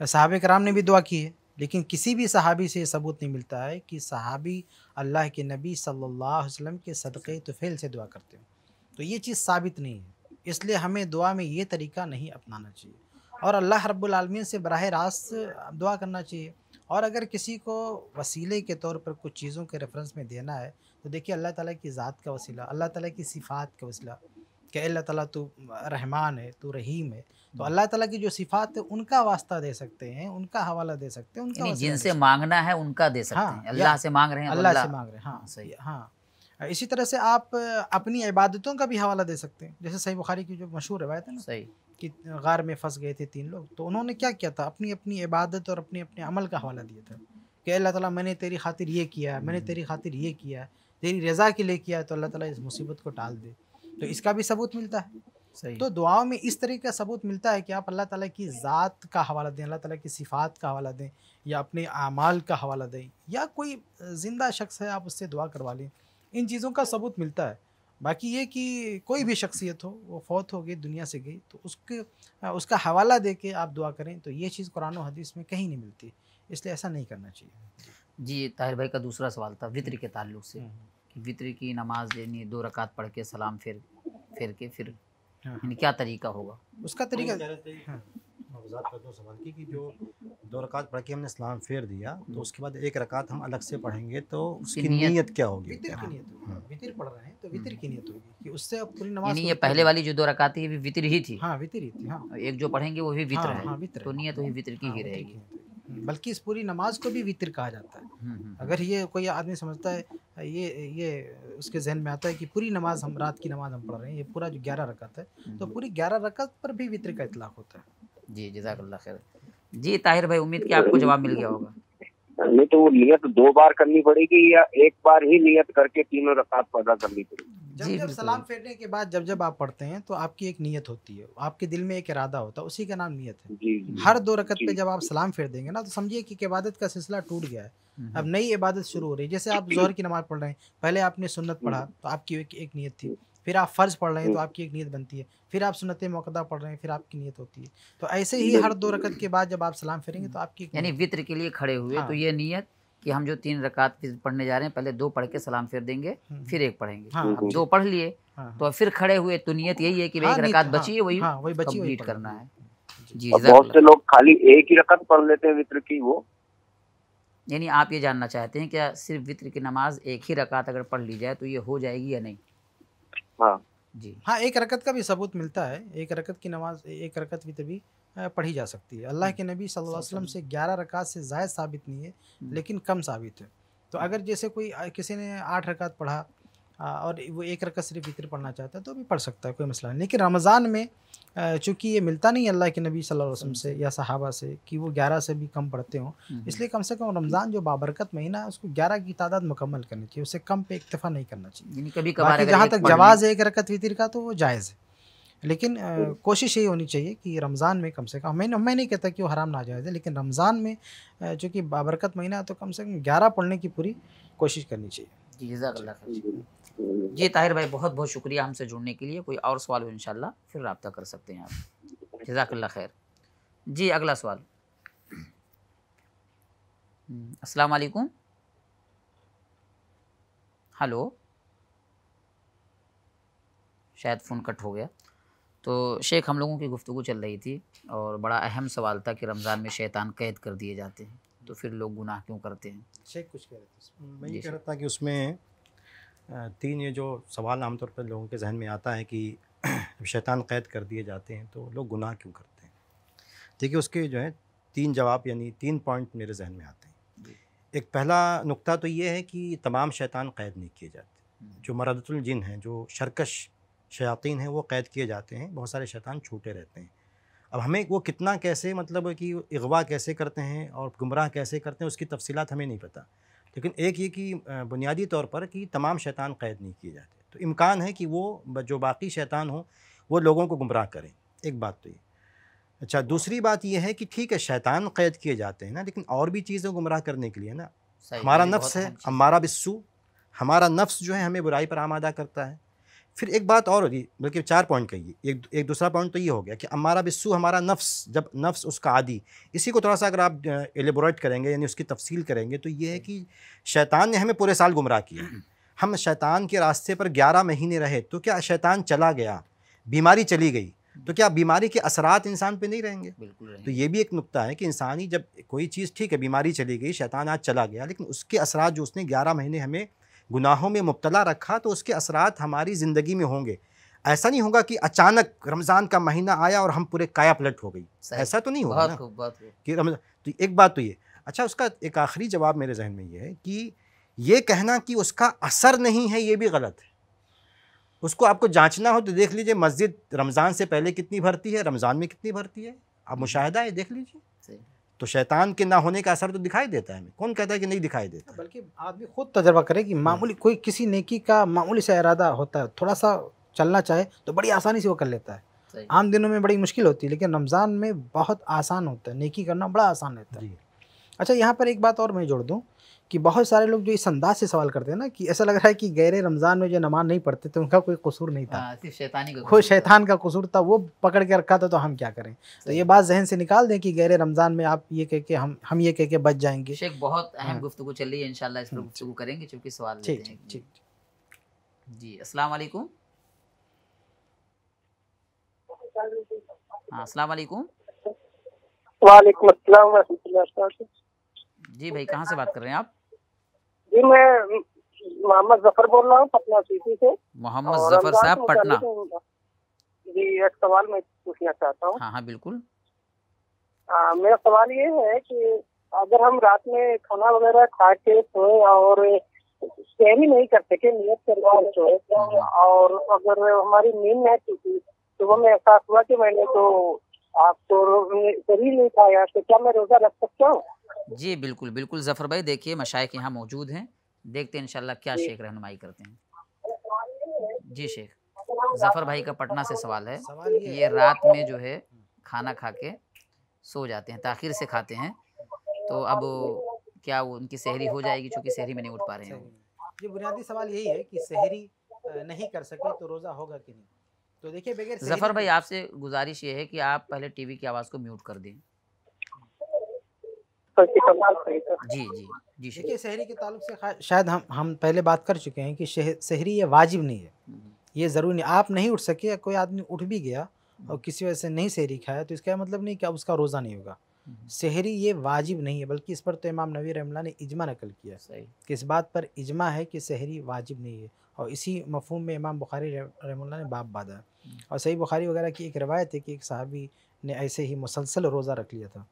साहब कराम ने भी दुआ की है लेकिन किसी भी सहाबी से सबूत नहीं मिलता है कि सहाबी अल्लाह के नबी सल्लल्लाहु अलैहि वसल्लम के सदक़े तुफेल से दुआ करते हैं तो ये चीज़ साबित नहीं है इसलिए हमें दुआ में ये तरीका नहीं अपनाना चाहिए और अल्लाह रब्बुलमीन से बरह रास्त दुआ करना चाहिए और अगर किसी को वसीले के तौर पर कुछ चीज़ों के रेफरेंस में देना है तो देखिए अल्लाह ताला की ज़ात का वसीला अल्लाह ताला की सिफ़ात का वसीला कि अल्लाह ताला तू रहमान है तू रहीम है तो हम्म। अल्लाह ताला की जो सिफात है उनका वास्ता दे सकते हैं उनका हवाला दे सकते हैं उनका जिनसे मांगना है उनका दे सकते हाँ, हैं अल्लाह से मांग रहे हैं अल्लाह से मांग रहे हैं हाँ सही हाँ इसी तरह से आप अपनी इबादतों का भी हवाला दे सकते हैं जैसे सही बुखारी की जो मशहूर रवायत है ना सही कि गार में फंस गए थे तीन लोग तो उन्होंने क्या किया था अपनी अपनी इबादत और अपने अपने अमल का हवाला दिया था कि अल्लाह ताला मैंने तेरी खातिर ये किया मैंने तेरी खातिर ये किया तेरी रज़ा के लिए किया तो अल्लाह ताला इस मुसीबत को टाल दे तो इसका भी सबूत मिलता है सही तो दुआओं में इस तरीके का सबूत मिलता है कि आप अल्लाह ताला की ज़ात का हवाला दें अल्लाह ताला की सिफात का हवाला दें या अपने अमाल का हवाला दें या कोई ज़िंदा शख्स है आप उससे दुआ करवा लें इन चीज़ों का सबूत मिलता है बाकी ये कि कोई भी शख्सियत हो वो फौत हो गई दुनिया से गई तो उसके उसका हवाला दे के आप दुआ करें तो ये चीज़ कुरान और हदीस में कहीं नहीं मिलती इसलिए ऐसा नहीं करना चाहिए जी ताहिर भाई का दूसरा सवाल था वितर के ताल्लुक से हम्म। कि वितर की नमाज देनी दो रकात पढ़ के सलाम फिर फेर के फिर हाँ।, हाँ। क्या तरीका होगा उसका तरीका की कि जो दो रकात पढ़ के हमने इस्लाम फेर दिया तो हम्म। उसके बाद एक रकात हम अलग से पढ़ेंगे तो उसकी नियत, नियत क्या होगी वितर की हाँ। नीयत होगी हाँ। वितर पढ़ रहे हैं तो वितर की नीयत होगी कि उससे अब पूरी नमाज ये पहले वाली जो दो रकात थी ये भी वितर ही थी हाँ वितर ही थी हाँ एक जो पढ़ेंगे वो भी वितर है तो नियत वही वितर की ही रहेगी हम्म। बल्कि इस पूरी नमाज को भी वितर कहा जाता है हम्म, हम्म, अगर ये कोई आदमी समझता है ये ये उसके जहन में आता है कि पूरी नमाज हम रात की नमाज हम पढ़ रहे हैं ये पूरा जो ग्यारह रकत है तो पूरी ग्यारह रकत पर भी वितर का इतलाक होता है जी जजाकल्ला खैर जी ताहिर भाई उम्मीद की आपको जवाब मिल गया होगा नहीं तो वो नियत दो बार करनी पड़ेगी या एक बार ही नियत करके तीनों रकात पैदा करनी पड़ेगी जब जब सलाम फेरने के बाद जब जब आप पढ़ते हैं तो आपकी एक नीयत होती है आपके दिल में एक इरादा होता है उसी का नाम नीयत है हर दो रकत पे जब आप सलाम फेर देंगे ना तो समझिए कि इबादत का सिलसिला टूट गया है हम्म, अब हम्म। नई इबादत शुरू हो रही है जैसे आप जोहर की नमाज पढ़ रहे हैं पहले आपने सुन्नत हम्म, पढ़ा तो आपकी एक, एक नीयत थी फिर आप फ़र्ज़ पढ़ रहे हैं तो आपकी एक नीयत बनती है फिर आप सुनते मौकदा पढ़ रहे हैं फिर आपकी नीयत होती है तो ऐसे ही हर दो रकत के बाद जब आप सलाम फेरेंगे तो आपकी यानी वित्र के लिए खड़े हुए हाँ। तो ये नीयत कि हम जो तीन रकात पढ़ने जा रहे हैं पहले दो पढ़ के सलाम फिर देंगे हम्म। फिर एक पढ़ेंगे हाँ, हम दो पढ़ लिए हाँ, हाँ, तो फिर खड़े हुए तो नियत यही है कि हाँ, एक रकात हाँ, बची है हाँ, वही, हाँ, वही बची कंप्लीट करना है जी बहुत से लोग खाली एक ही रकात पढ़ लेते हैं वित्र की वो यानी आप ये जानना चाहते हैं क्या सिर्फ वित्र की नमाज एक ही रकात अगर पढ़ ली जाए तो ये हो जाएगी या नहीं हाँ। जी हाँ एक रकत का भी सबूत मिलता है एक रकत की नमाज एक रकत वित्र भी पढ़ी जा सकती है अल्लाह हम्म। के नबी सल्लल्लाहु अलैहि वसल्लम से ग्यारह रकात से जायद साबित नहीं है हम्म। लेकिन कम साबित है तो हम्म। अगर जैसे कोई किसी ने आठ रकात पढ़ा और वो एक रकत सिर्फ विक्र पढ़ना चाहता है तो भी पढ़ सकता है कोई मसला नहीं लेकिन रमज़ान में चूँकि ये मिलता नहीं अल्लाह के नबी सल्लल्लाहु अलैहि वसल्लम से या सहाबा से कि वो ग्यारह से भी कम पढ़ते हों इसलिए कम से कम रमज़ान जो बाबरकत महीना है उसको ग्यारह की तादाद मुकम्मल करनी चाहिए उससे कम पे इतफा नहीं करना चाहिए कभी जहाँ तक जवाज़ है एक रकत वितर का तो वो जायज़ है लेकिन हम्म। कोशिश यही होनी चाहिए कि रमज़ान में कम से कम मैं मैं नहीं कहता कि वो हराम ना जाए लेकिन रमज़ान में चूँकि बाबरकत महीना है तो कम से कम ग्यारह पढ़ने की पूरी कोशिश करनी चाहिए जी जी ताहिर भाई बहुत बहुत शुक्रिया हमसे जुड़ने के लिए कोई और सवाल हो इन फिर रबता कर सकते हैं आप जजाकल्ला खैर जी अगला सवाल हम्म, अस्सलाम वालेकुम हेलो शायद फ़ोन कट हो गया तो शेख हम लोगों की गुफ्तु चल रही थी और बड़ा अहम सवाल था कि रमज़ान में शैतान कैद कर दिए जाते हैं तो फिर लोग गुनाह क्यों करते हैं शेख कुछ कह रहे थे मैं ये कह रहा था कि उसमें तीन ये जो सवाल आमतौर पर लोगों के जहन में आता है कि शैतान कैद कर दिए जाते हैं तो लोग गुनाह क्यों करते हैं देखिए उसके जो है तीन जवाब यानी तीन पॉइंट मेरे जहन में आते हैं एक पहला नुक्ता तो ये है कि तमाम शैतान कैद नहीं किए जाते हम्म। जो मरदतुल जिन हैं जो शरकश शयातीन हैं वो कैद किए जाते हैं बहुत सारे शैतान छूटे रहते हैं अब हमें वो कितना कैसे मतलब कि अगवा कैसे करते हैं और गुमराह कैसे करते हैं उसकी तफसीत हमें नहीं पता लेकिन एक ये कि बुनियादी तौर पर कि तमाम शैतान कैद नहीं किए जाते तो इम्कान है कि वो जो बाकी शैतान हों वो लोगों को गुमराह करें एक बात तो ये अच्छा दूसरी बात यह है कि ठीक है शैतान कैद किए जाते हैं ना लेकिन और भी चीज़ें गुमराह करने के लिए ना हमारा नफ्स है हमारा बिस्सू हमारा नफ्स जो है हमें बुराई पर आमादा करता है फिर एक बात और होगी बल्कि चार पॉइंट कहिए एक एक दूसरा पॉइंट तो ये हो गया कि हमारा बिस्सु हमारा नफ्स जब नफ्स उसका आदि इसी को थोड़ा सा अगर आप एलेबोरेट करेंगे यानी उसकी तफसील करेंगे तो ये है कि शैतान ने हमें पूरे साल गुमराह किया हम शैतान के रास्ते पर ग्यारह महीने रहे तो क्या शैतान चला गया बीमारी चली गई तो क्या बीमारी के असरात इंसान पे नहीं रहेंगे बिल्कुल तो ये भी एक नुकता है कि इंसानी जब कोई चीज़ ठीक है बीमारी चली गई शैतान आज चला गया लेकिन उसके असरात जो उसने ग्यारह महीने हमें गुनाहों में मुबतला रखा तो उसके असरात हमारी ज़िंदगी में होंगे ऐसा नहीं होगा कि अचानक रमज़ान का महीना आया और हम पूरे काया पलट हो गई ऐसा तो नहीं होगा ना बात कि रमज़ान तो एक बात तो ये अच्छा उसका एक आखिरी जवाब मेरे जहन में ये है कि ये कहना कि उसका असर नहीं है ये भी गलत है उसको आपको जांचना हो तो देख लीजिए मस्जिद रमज़ान से पहले कितनी भरती है रमज़ान में कितनी भरती है आप हम्म। मुशाह है देख लीजिए तो शैतान के ना होने का असर तो दिखाई देता है कौन कहता है कि नहीं दिखाई देता बल्कि आदमी खुद तजर्बा करे कि मामूली कोई किसी नेकी का मामूली सा इरादा होता है थोड़ा सा चलना चाहे तो बड़ी आसानी से वो कर लेता है आम दिनों में बड़ी मुश्किल होती है लेकिन रमज़ान में बहुत आसान होता है नेकी करना बड़ा आसान रहता है अच्छा यहाँ पर एक बात और मैं जोड़ दूँ कि बहुत सारे लोग जो इस अंदाज से सवाल करते हैं ना कि ऐसा लग रहा है कि गैर रमज़ान में जो नमाज नहीं पढ़ते तो उनका कोई कसूर नहीं था हाँ, सिर्फ शैतानी का खुद शैतान का कसूर था वो पकड़ के रखा था तो हम क्या करें तो ये बात जहन से निकाल दें कि गैर रमज़ान में आप ये कह के हम हम ये कह के बच जाएंगे शेख बहुत हाँ। अहम गुफ्तु चल रही है इनशाला इस हम्म। गुफ्तु करेंगे चूँकि सवाल ठीक ठीक जी अस्सलाम वालेकुम हाँ अस्सलाम वालेकुम वालेकुम अस्सलाम जी भाई कहाँ से बात कर रहे हैं आप जी मैं मोहम्मद जफर बोल रहा हूँ पटना सिटी से मोहम्मद जफर साहब पटना जी एक सवाल मैं पूछना चाहता हूँ हाँ हाँ बिल्कुल आ, मेरा सवाल ये है कि अगर हम रात में खाना वगैरह खा के सोए और सहरी नहीं कर सके नियत के बाद हाँ, हाँ। और अगर हमारी नींद नहीं टूटी सुबह में एहसास हुआ कि मैंने तो आपको तो शरीर नहीं खाया तो क्या मैं रोजा रख सकता हूँ जी बिल्कुल बिल्कुल ज़फ़र भाई देखिए मशाइक यहाँ मौजूद हैं देखते हैं इन क्या शेख रहनुमाई करते हैं जी शेख जफ़र भाई का पटना से सवाल है सवाल ये, रात में जो है खाना खा के सो जाते हैं ताखिर से खाते हैं तो अब क्या वो उनकी सहरी हो जाएगी चूँकि सहरी में नहीं उठ पा रहे हैं ये बुनियादी सवाल यही है कि सहरी नहीं कर सके तो रोज़ा होगा कि नहीं तो देखिए बगैर जफ़र भाई आपसे गुजारिश ये है कि आप पहले टीवी की आवाज़ को म्यूट कर दें तो। जी जी जी देखिए शहरी के ताल्लुक से शायद हम हम पहले बात कर चुके हैं कि शहरी ये वाजिब नहीं है हम्म, हम्म। ये ज़रूरी नहीं आप नहीं उठ सके कोई आदमी उठ भी गया और किसी वजह से नहीं शहरी खाया तो इसका मतलब नहीं कि अब उसका रोज़ा नहीं होगा हम्म, शहरी ये वाजिब नहीं है बल्कि इस पर तो इमाम नबी रमला ने इजमा नकल किया सही कि इस बात पर इजमा है कि शहरी वाजिब नहीं है और इसी मफहम में इमाम बुखारी रहमल ने बाप बाधा और सही बुखारी वगैरह की एक रवायत है कि एक साहबी ने ऐसे ही मुसलसल रोज़ा रख लिया था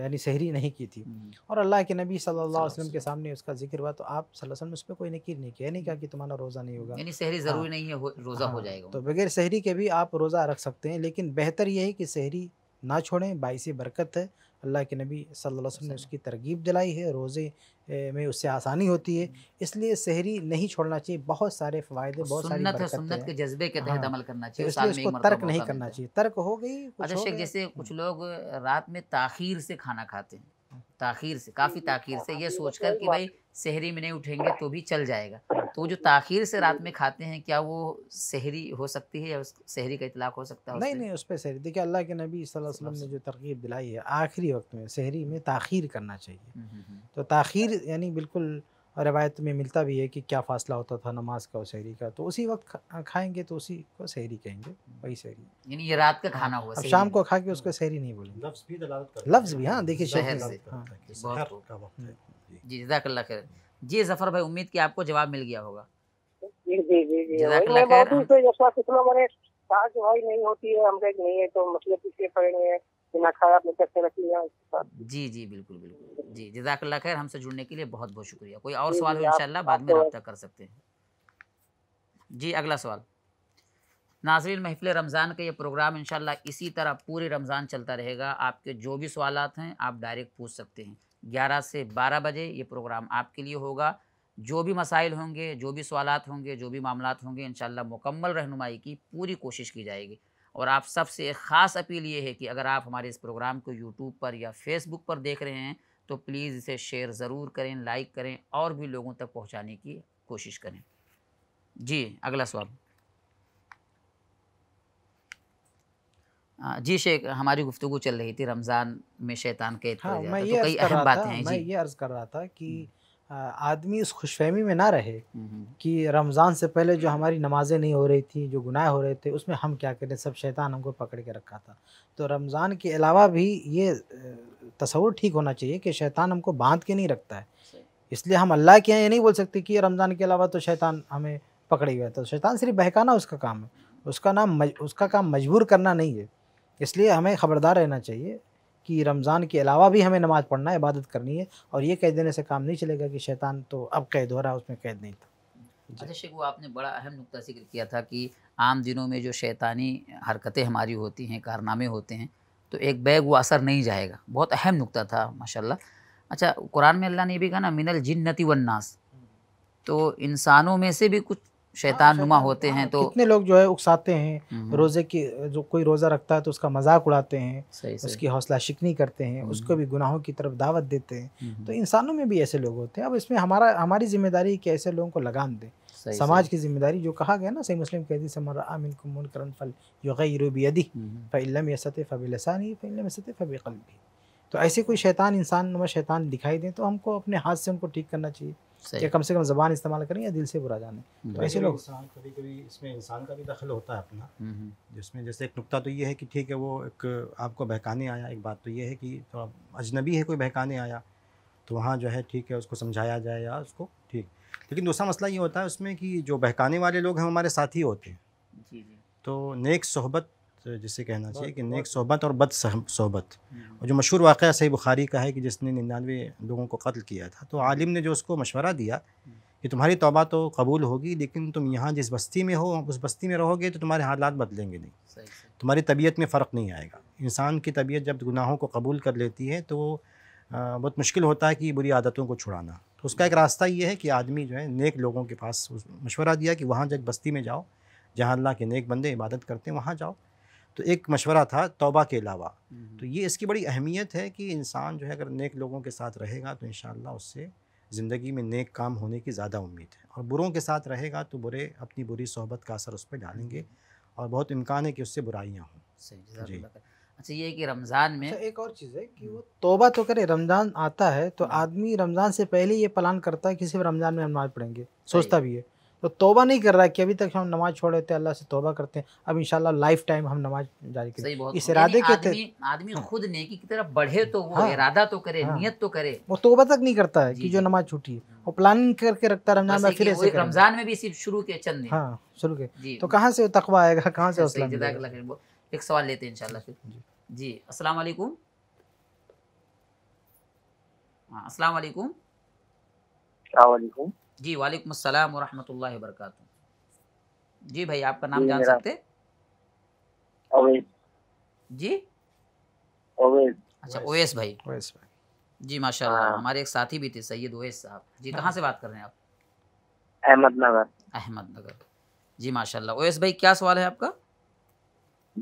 यानी सहरी नहीं की थी हम्म। और अल्लाह के नबी सल्लल्लाहु अलैहि वसल्लम के सामने उसका जिक्र हुआ तो आप सल्लल्लाहु अलैहि उस पर कोई नकीर नहीं किया नहीं हम्म। कहा कि तुम्हारा रोज़ा नहीं होगा यानी सहरी ज़रूरी हाँ। नहीं है रोज़ा हो हाँ, जाएगा तो बगैर सहरी के भी आप रोज़ा रख सकते हैं लेकिन बेहतर यह है कि सहरी ना छोड़ें बाईस बरकत है अल्लाह के नबी सल्लल्लाहु अलैहि वसल्लम ने उसकी तरगीब दिलाई है रोज़े में उससे आसानी होती है हम्म। इसलिए शहरी नहीं छोड़ना चाहिए बहुत सारे फ़ायदे बहुत सुन्नत सारी सुन्नत के जज्बे के तहत हाँ, अमल करना चाहिए तो इसलिए उसको तर्क नहीं करना चाहिए तर्क हो गई अच्छा शेख जैसे कुछ हम्म। लोग रात में ताखीर से खाना खाते हैं ताखीर से काफ़ी ताखीर से ये सोच कर कि भाई शहरी में नहीं उठेंगे तो भी चल जाएगा तो जो ताखिर से रात में खाते हैं क्या वो शहरी हो सकती है या शहरी का इतलाक हो सकता है नहीं नहीं उस पर शहरी देखिए अल्लाह के नबी वसल्लम ने जो तरकीब दिलाई है आखिरी वक्त में शहरी में ताखिर करना चाहिए हम्म, हम्म, हम्म। तो ताखिर यानी बिल्कुल रवायत में मिलता भी है कि क्या फ़ासला होता था नमाज का और शहरी का तो उसी वक्त खाएंगे तो उसी को शहरी कहेंगे वही शहरी यानी ये रात का हाँ, खाना हुआ अब शाम को खा के उसको शहरी नहीं बोलेंगे लफ्ज़ भी लफ्ज़ भी हाँ देखिए शहर से हाँ। जी जजाकल्ला खैर जी जफर भाई उम्मीद की आपको जवाब मिल गया होगा जी जी जी तो जी जी बिल्कुल बिल्कुल जी जजाकल्ला खैर हमसे जुड़ने के लिए बहुत बहुत शुक्रिया कोई और सवाल हो इंशाल्लाह बाद में रब्ता कर सकते हैं जी अगला सवाल नाजरीन महफिल रमज़ान का ये प्रोग्राम इन इसी तरह पूरे रमज़ान चलता रहेगा आपके जो भी सवाल हैं आप डायरेक्ट पूछ सकते हैं 11 से 12 बजे ये प्रोग्राम आपके लिए होगा जो भी मसाइल होंगे जो भी सवाल होंगे जो भी मामला होंगे इन मुकम्मल रहनुमाई की पूरी कोशिश की जाएगी और आप सबसे एक ख़ास अपील ये है कि अगर आप हमारे इस प्रोग्राम को यूट्यूब पर या फेसबुक पर देख रहे हैं तो प्लीज़ इसे शेयर ज़रूर करें लाइक करें और भी लोगों तक पहुँचाने की कोशिश करें जी अगला सवाल हाँ, जी शेख हमारी गुफ्तु चल रही थी रमज़ान में शैतान के हाँ, मैं तो ये तो कई अहम बातें हैं मैं ये अर्ज़ कर रहा था कि आदमी उस खुशफहमी में ना रहे कि रमज़ान से पहले जो हमारी नमाज़ें नहीं हो रही थी जो गुनाह हो रहे थे उसमें हम क्या करें सब शैतान हमको पकड़ के रखा था तो रमज़ान के अलावा भी ये तस्वूर ठीक होना चाहिए कि शैतान हमको बांध के नहीं रखता है इसलिए हम अल्लाह के यहाँ ये नहीं बोल सकते कि रमज़ान के अलावा तो शैतान हमें पकड़े हुआ तो शैतान सिर्फ बहकाना उसका काम है उसका नाम उसका काम मजबूर करना नहीं है इसलिए हमें ख़बरदार रहना चाहिए कि रमज़ान के अलावा भी हमें नमाज़ पढ़ना है इबादत करनी है और ये कह देने से काम नहीं चलेगा कि शैतान तो अब कैद हो रहा है उसमें कैद नहीं था अच्छा शेख वो आपने बड़ा अहम नुकता जिक्र किया था कि आम दिनों में जो शैतानी हरकतें हमारी होती हैं कारनामे होते हैं तो एक बैग वो असर नहीं जाएगा बहुत अहम नुकता था माशा अच्छा कुरान में अल्लाह ने भी कहा ना मिनल जिन्नति वन्नास तो इंसानों में से भी कुछ शैतान हाँ, नुमा होते हैं तो कितने लोग जो है उकसाते हैं हम्म। रोज़े की जो कोई रोज़ा रखता है तो उसका मजाक उड़ाते हैं उसकी हौसला शिकनी करते हैं हम्म। उसको भी गुनाहों की तरफ दावत देते हैं हम्म। तो इंसानों में भी ऐसे लोग होते हैं अब इसमें हमारा हमारी जिम्मेदारी कि ऐसे लोगों को लगाम दें समाज की जिम्मेदारी जो कहा गया ना सही मुस्लिम कहती समरामिन कुमन करन फल योगी रूबी यदि फ़िल्म फ़बिलसानी फ़िल्म यसत फ़बिकल्बी तो ऐसे कोई शैतान इंसान नुमा शैतान दिखाई दें तो हमको अपने हाथ से उनको ठीक करना चाहिए या कम से कम जबान इस्तेमाल करें या दिल से बुरा जाने तो ऐसे लोग इंसान कभी कभी इसमें इंसान का भी दखल होता है अपना हम्म, हम्म। जिसमें जैसे एक नुकता तो ये है कि ठीक है वो एक आपको बहकाने आया एक बात तो ये है कि अजनबी है कोई बहकाने आया तो वहाँ जो है ठीक है उसको समझाया जाए या उसको ठीक लेकिन दूसरा मसला ये होता है उसमें कि जो बहकाने वाले लोग हैं हमारे ही होते हैं तो नेक सोहबत तो जिसे कहना चाहिए कि नेक सोहबत और बद सोहबत हम्म। और जो मशहूर वाक़ सही बुखारी का है कि जिसने निन्यानवे लोगों को कत्ल किया था तो आलिम ने जो उसको मशवरा दिया हम्म। कि तुम्हारी तोबा तो कबूल होगी लेकिन तुम यहाँ जिस बस्ती में हो उस बस्ती में रहोगे तो तुम्हारे हालात बदलेंगे नहीं तुम्हारी तबीयत में फ़र्क नहीं आएगा इंसान की तबीयत जब गुनाहों को कबूल कर लेती है तो बहुत मुश्किल होता है कि बुरी आदतों को छुड़ाना तो उसका एक रास्ता ये है कि आदमी जो है नेक लोगों के पास मशवरा दिया कि वहाँ जब बस्ती में जाओ जहाँ अल्लाह के नेक बंदे इबादत करते हैं वहाँ जाओ तो एक मशवरा था तौबा के अलावा हम्म। तो ये इसकी बड़ी अहमियत है कि इंसान जो है अगर नेक लोगों के साथ रहेगा तो इन उससे ज़िंदगी में नेक काम होने की ज़्यादा उम्मीद है और बुरों के साथ रहेगा तो बुरे अपनी बुरी सोहबत का असर उस पर डालेंगे हम्म। और बहुत इम्कान है कि उससे बुराइयाँ हों अच्छा ये कि रमज़ान में अच्छा, एक और चीज़ है कि हम्म। वो तोबा तो करे रमज़ान आता है तो हाँ। आदमी रमज़ान से पहले ये प्लान करता है कि सिर्फ रमज़ान में हम नमाज पढ़ेंगे सोचता भी है तो तोबा नहीं कर रहा है कि अभी तक हम नमाज छोड़े थे अल्लाह से तोबा करते हैं अब इंशाल्लाह लाइफ टाइम हम नमाज जारी करें इस इरादे के तहत आदमी हाँ। खुद नेकी की तरफ बढ़े तो वो हाँ, इरादा तो करे हाँ, नियत तो करे वो तोबा तक नहीं करता है कि जो नमाज छूटी है वो प्लानिंग करके रखता है रमजान में फिर ऐसे रमजान में भी सिर्फ शुरू के चंद हाँ शुरू के तो कहाँ से वो तकवा आएगा कहाँ से अच्छा, एक सवाल लेते हैं इंशाल्लाह जी अस्सलाम वालेकुम वालेकुम जी वालेकुम अस्सलाम वरहमतुल्लाह वबरकत जी भाई आपका नाम जान सकते ओवेस जी ओवेस अच्छा ओएस भाई ओएस भाई जी माशाल्लाह हाँ। हमारे एक साथी भी थे सैयद ओएस साहब जी हाँ। कहां से बात कर रहे हैं आप अहमदनगर अहमदनगर जी माशाल्लाह ओएस भाई क्या सवाल है आपका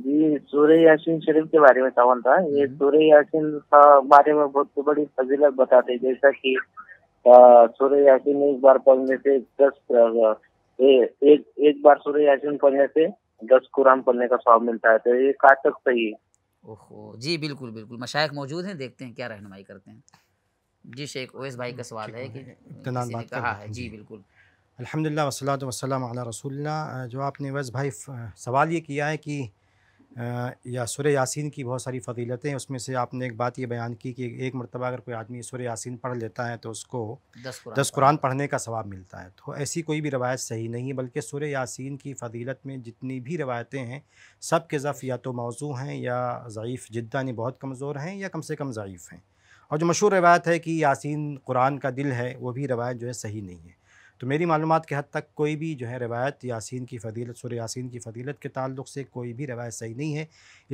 जी सूर्य यासीन शरीफ के बारे में सवाल था ये हम्म। सूर्य यासीन का बारे में बहुत बड़ी फजीलत बताते जैसा कि सूर्य यासीन एक बार पढ़ने से दस ए, एक एक बार सूर्य यासीन पढ़ने से दस कुरान पढ़ने का स्वाब मिलता है तो ये कहा तक सही है ओहो जी बिल्कुल बिल्कुल मशाइक मौजूद हैं देखते हैं क्या रहनुमाई करते हैं जी शेख ओवैस भाई का सवाल है कि किसी ने कहा है जी बिल्कुल अल्हम्दुलिल्लाह वसलात वसलाम अला रसूलना जो आपने वैस भाई सवाल ये किया है कि या सुर यासिन की बहुत सारी फजीलतें उसमें से आपने एक बात ये बयान की कि एक मरतबा अगर कोई आदमी सुर यासिन पढ़ लेता है तो उसको दस कुरान, दस कुरान पढ़ने का सवाब मिलता है तो ऐसी कोई भी रवायत सही नहीं है बल्कि सुर यासिन की फजीलत में जितनी भी रवायतें हैं सब के ज़फ़ या तो मौजू हैं या ज़यीफ़ जिद्दा ने बहुत कमज़ोर हैं या कम से कम ज़यीफ़ हैं और जो मशहूर रवायत है कि यासिन कुरान का दिल है वो भी रवायत जो है सही नहीं है तो मेरी मालूम के हद तक कोई भी जो है रवायत यासिन की फ़दीलत सुर यासिन की फ़दीलत के ताल्लुक से कोई भी रवायत सही नहीं है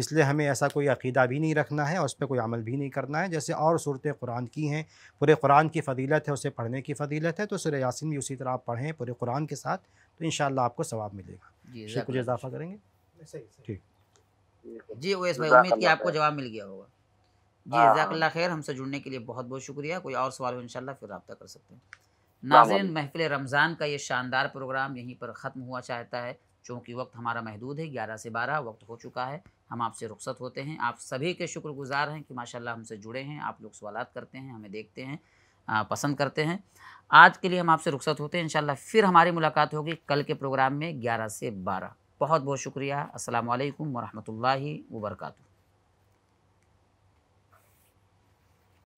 इसलिए हमें ऐसा कोई अकीदा भी नहीं रखना है और उस पर कोई अमल भी नहीं करना है जैसे और सूरतें कुरान की हैं पूरे कुरान की फ़दीलत है उसे पढ़ने की फ़दीलत है तो सुर यासिन भी उसी तरह आप पढ़ें पूरे कुरान के साथ तो इन आपको सवाब मिलेगा कुछ इजाफा करेंगे ठीक जी ओएस भाई उम्मीद की आपको जवाब मिल गया होगा जी हाँ। जजाकल्ला खैर हमसे जुड़ने के लिए बहुत बहुत शुक्रिया कोई और सवाल हो इन फिर रब्ता कर सकते हैं नाजिन महफिल रमज़ान का ये शानदार प्रोग्राम यहीं पर ख़त्म हुआ चाहता है चूँकि वक्त हमारा महदूद है ग्यारह से बारह वक्त हो चुका है हम आपसे रुखसत होते हैं आप सभी के शुक्रगुजार हैं कि माशाल्लाह हमसे जुड़े हैं आप लोग सवाल करते हैं हमें देखते हैं आ, पसंद करते हैं आज के लिए हम आपसे रुखसत होते हैं इन फिर हमारी मुलाकात होगी कल के प्रोग्राम में ग्यारह से बारह बहुत बहुत शुक्रिया असल वरहमल वर्का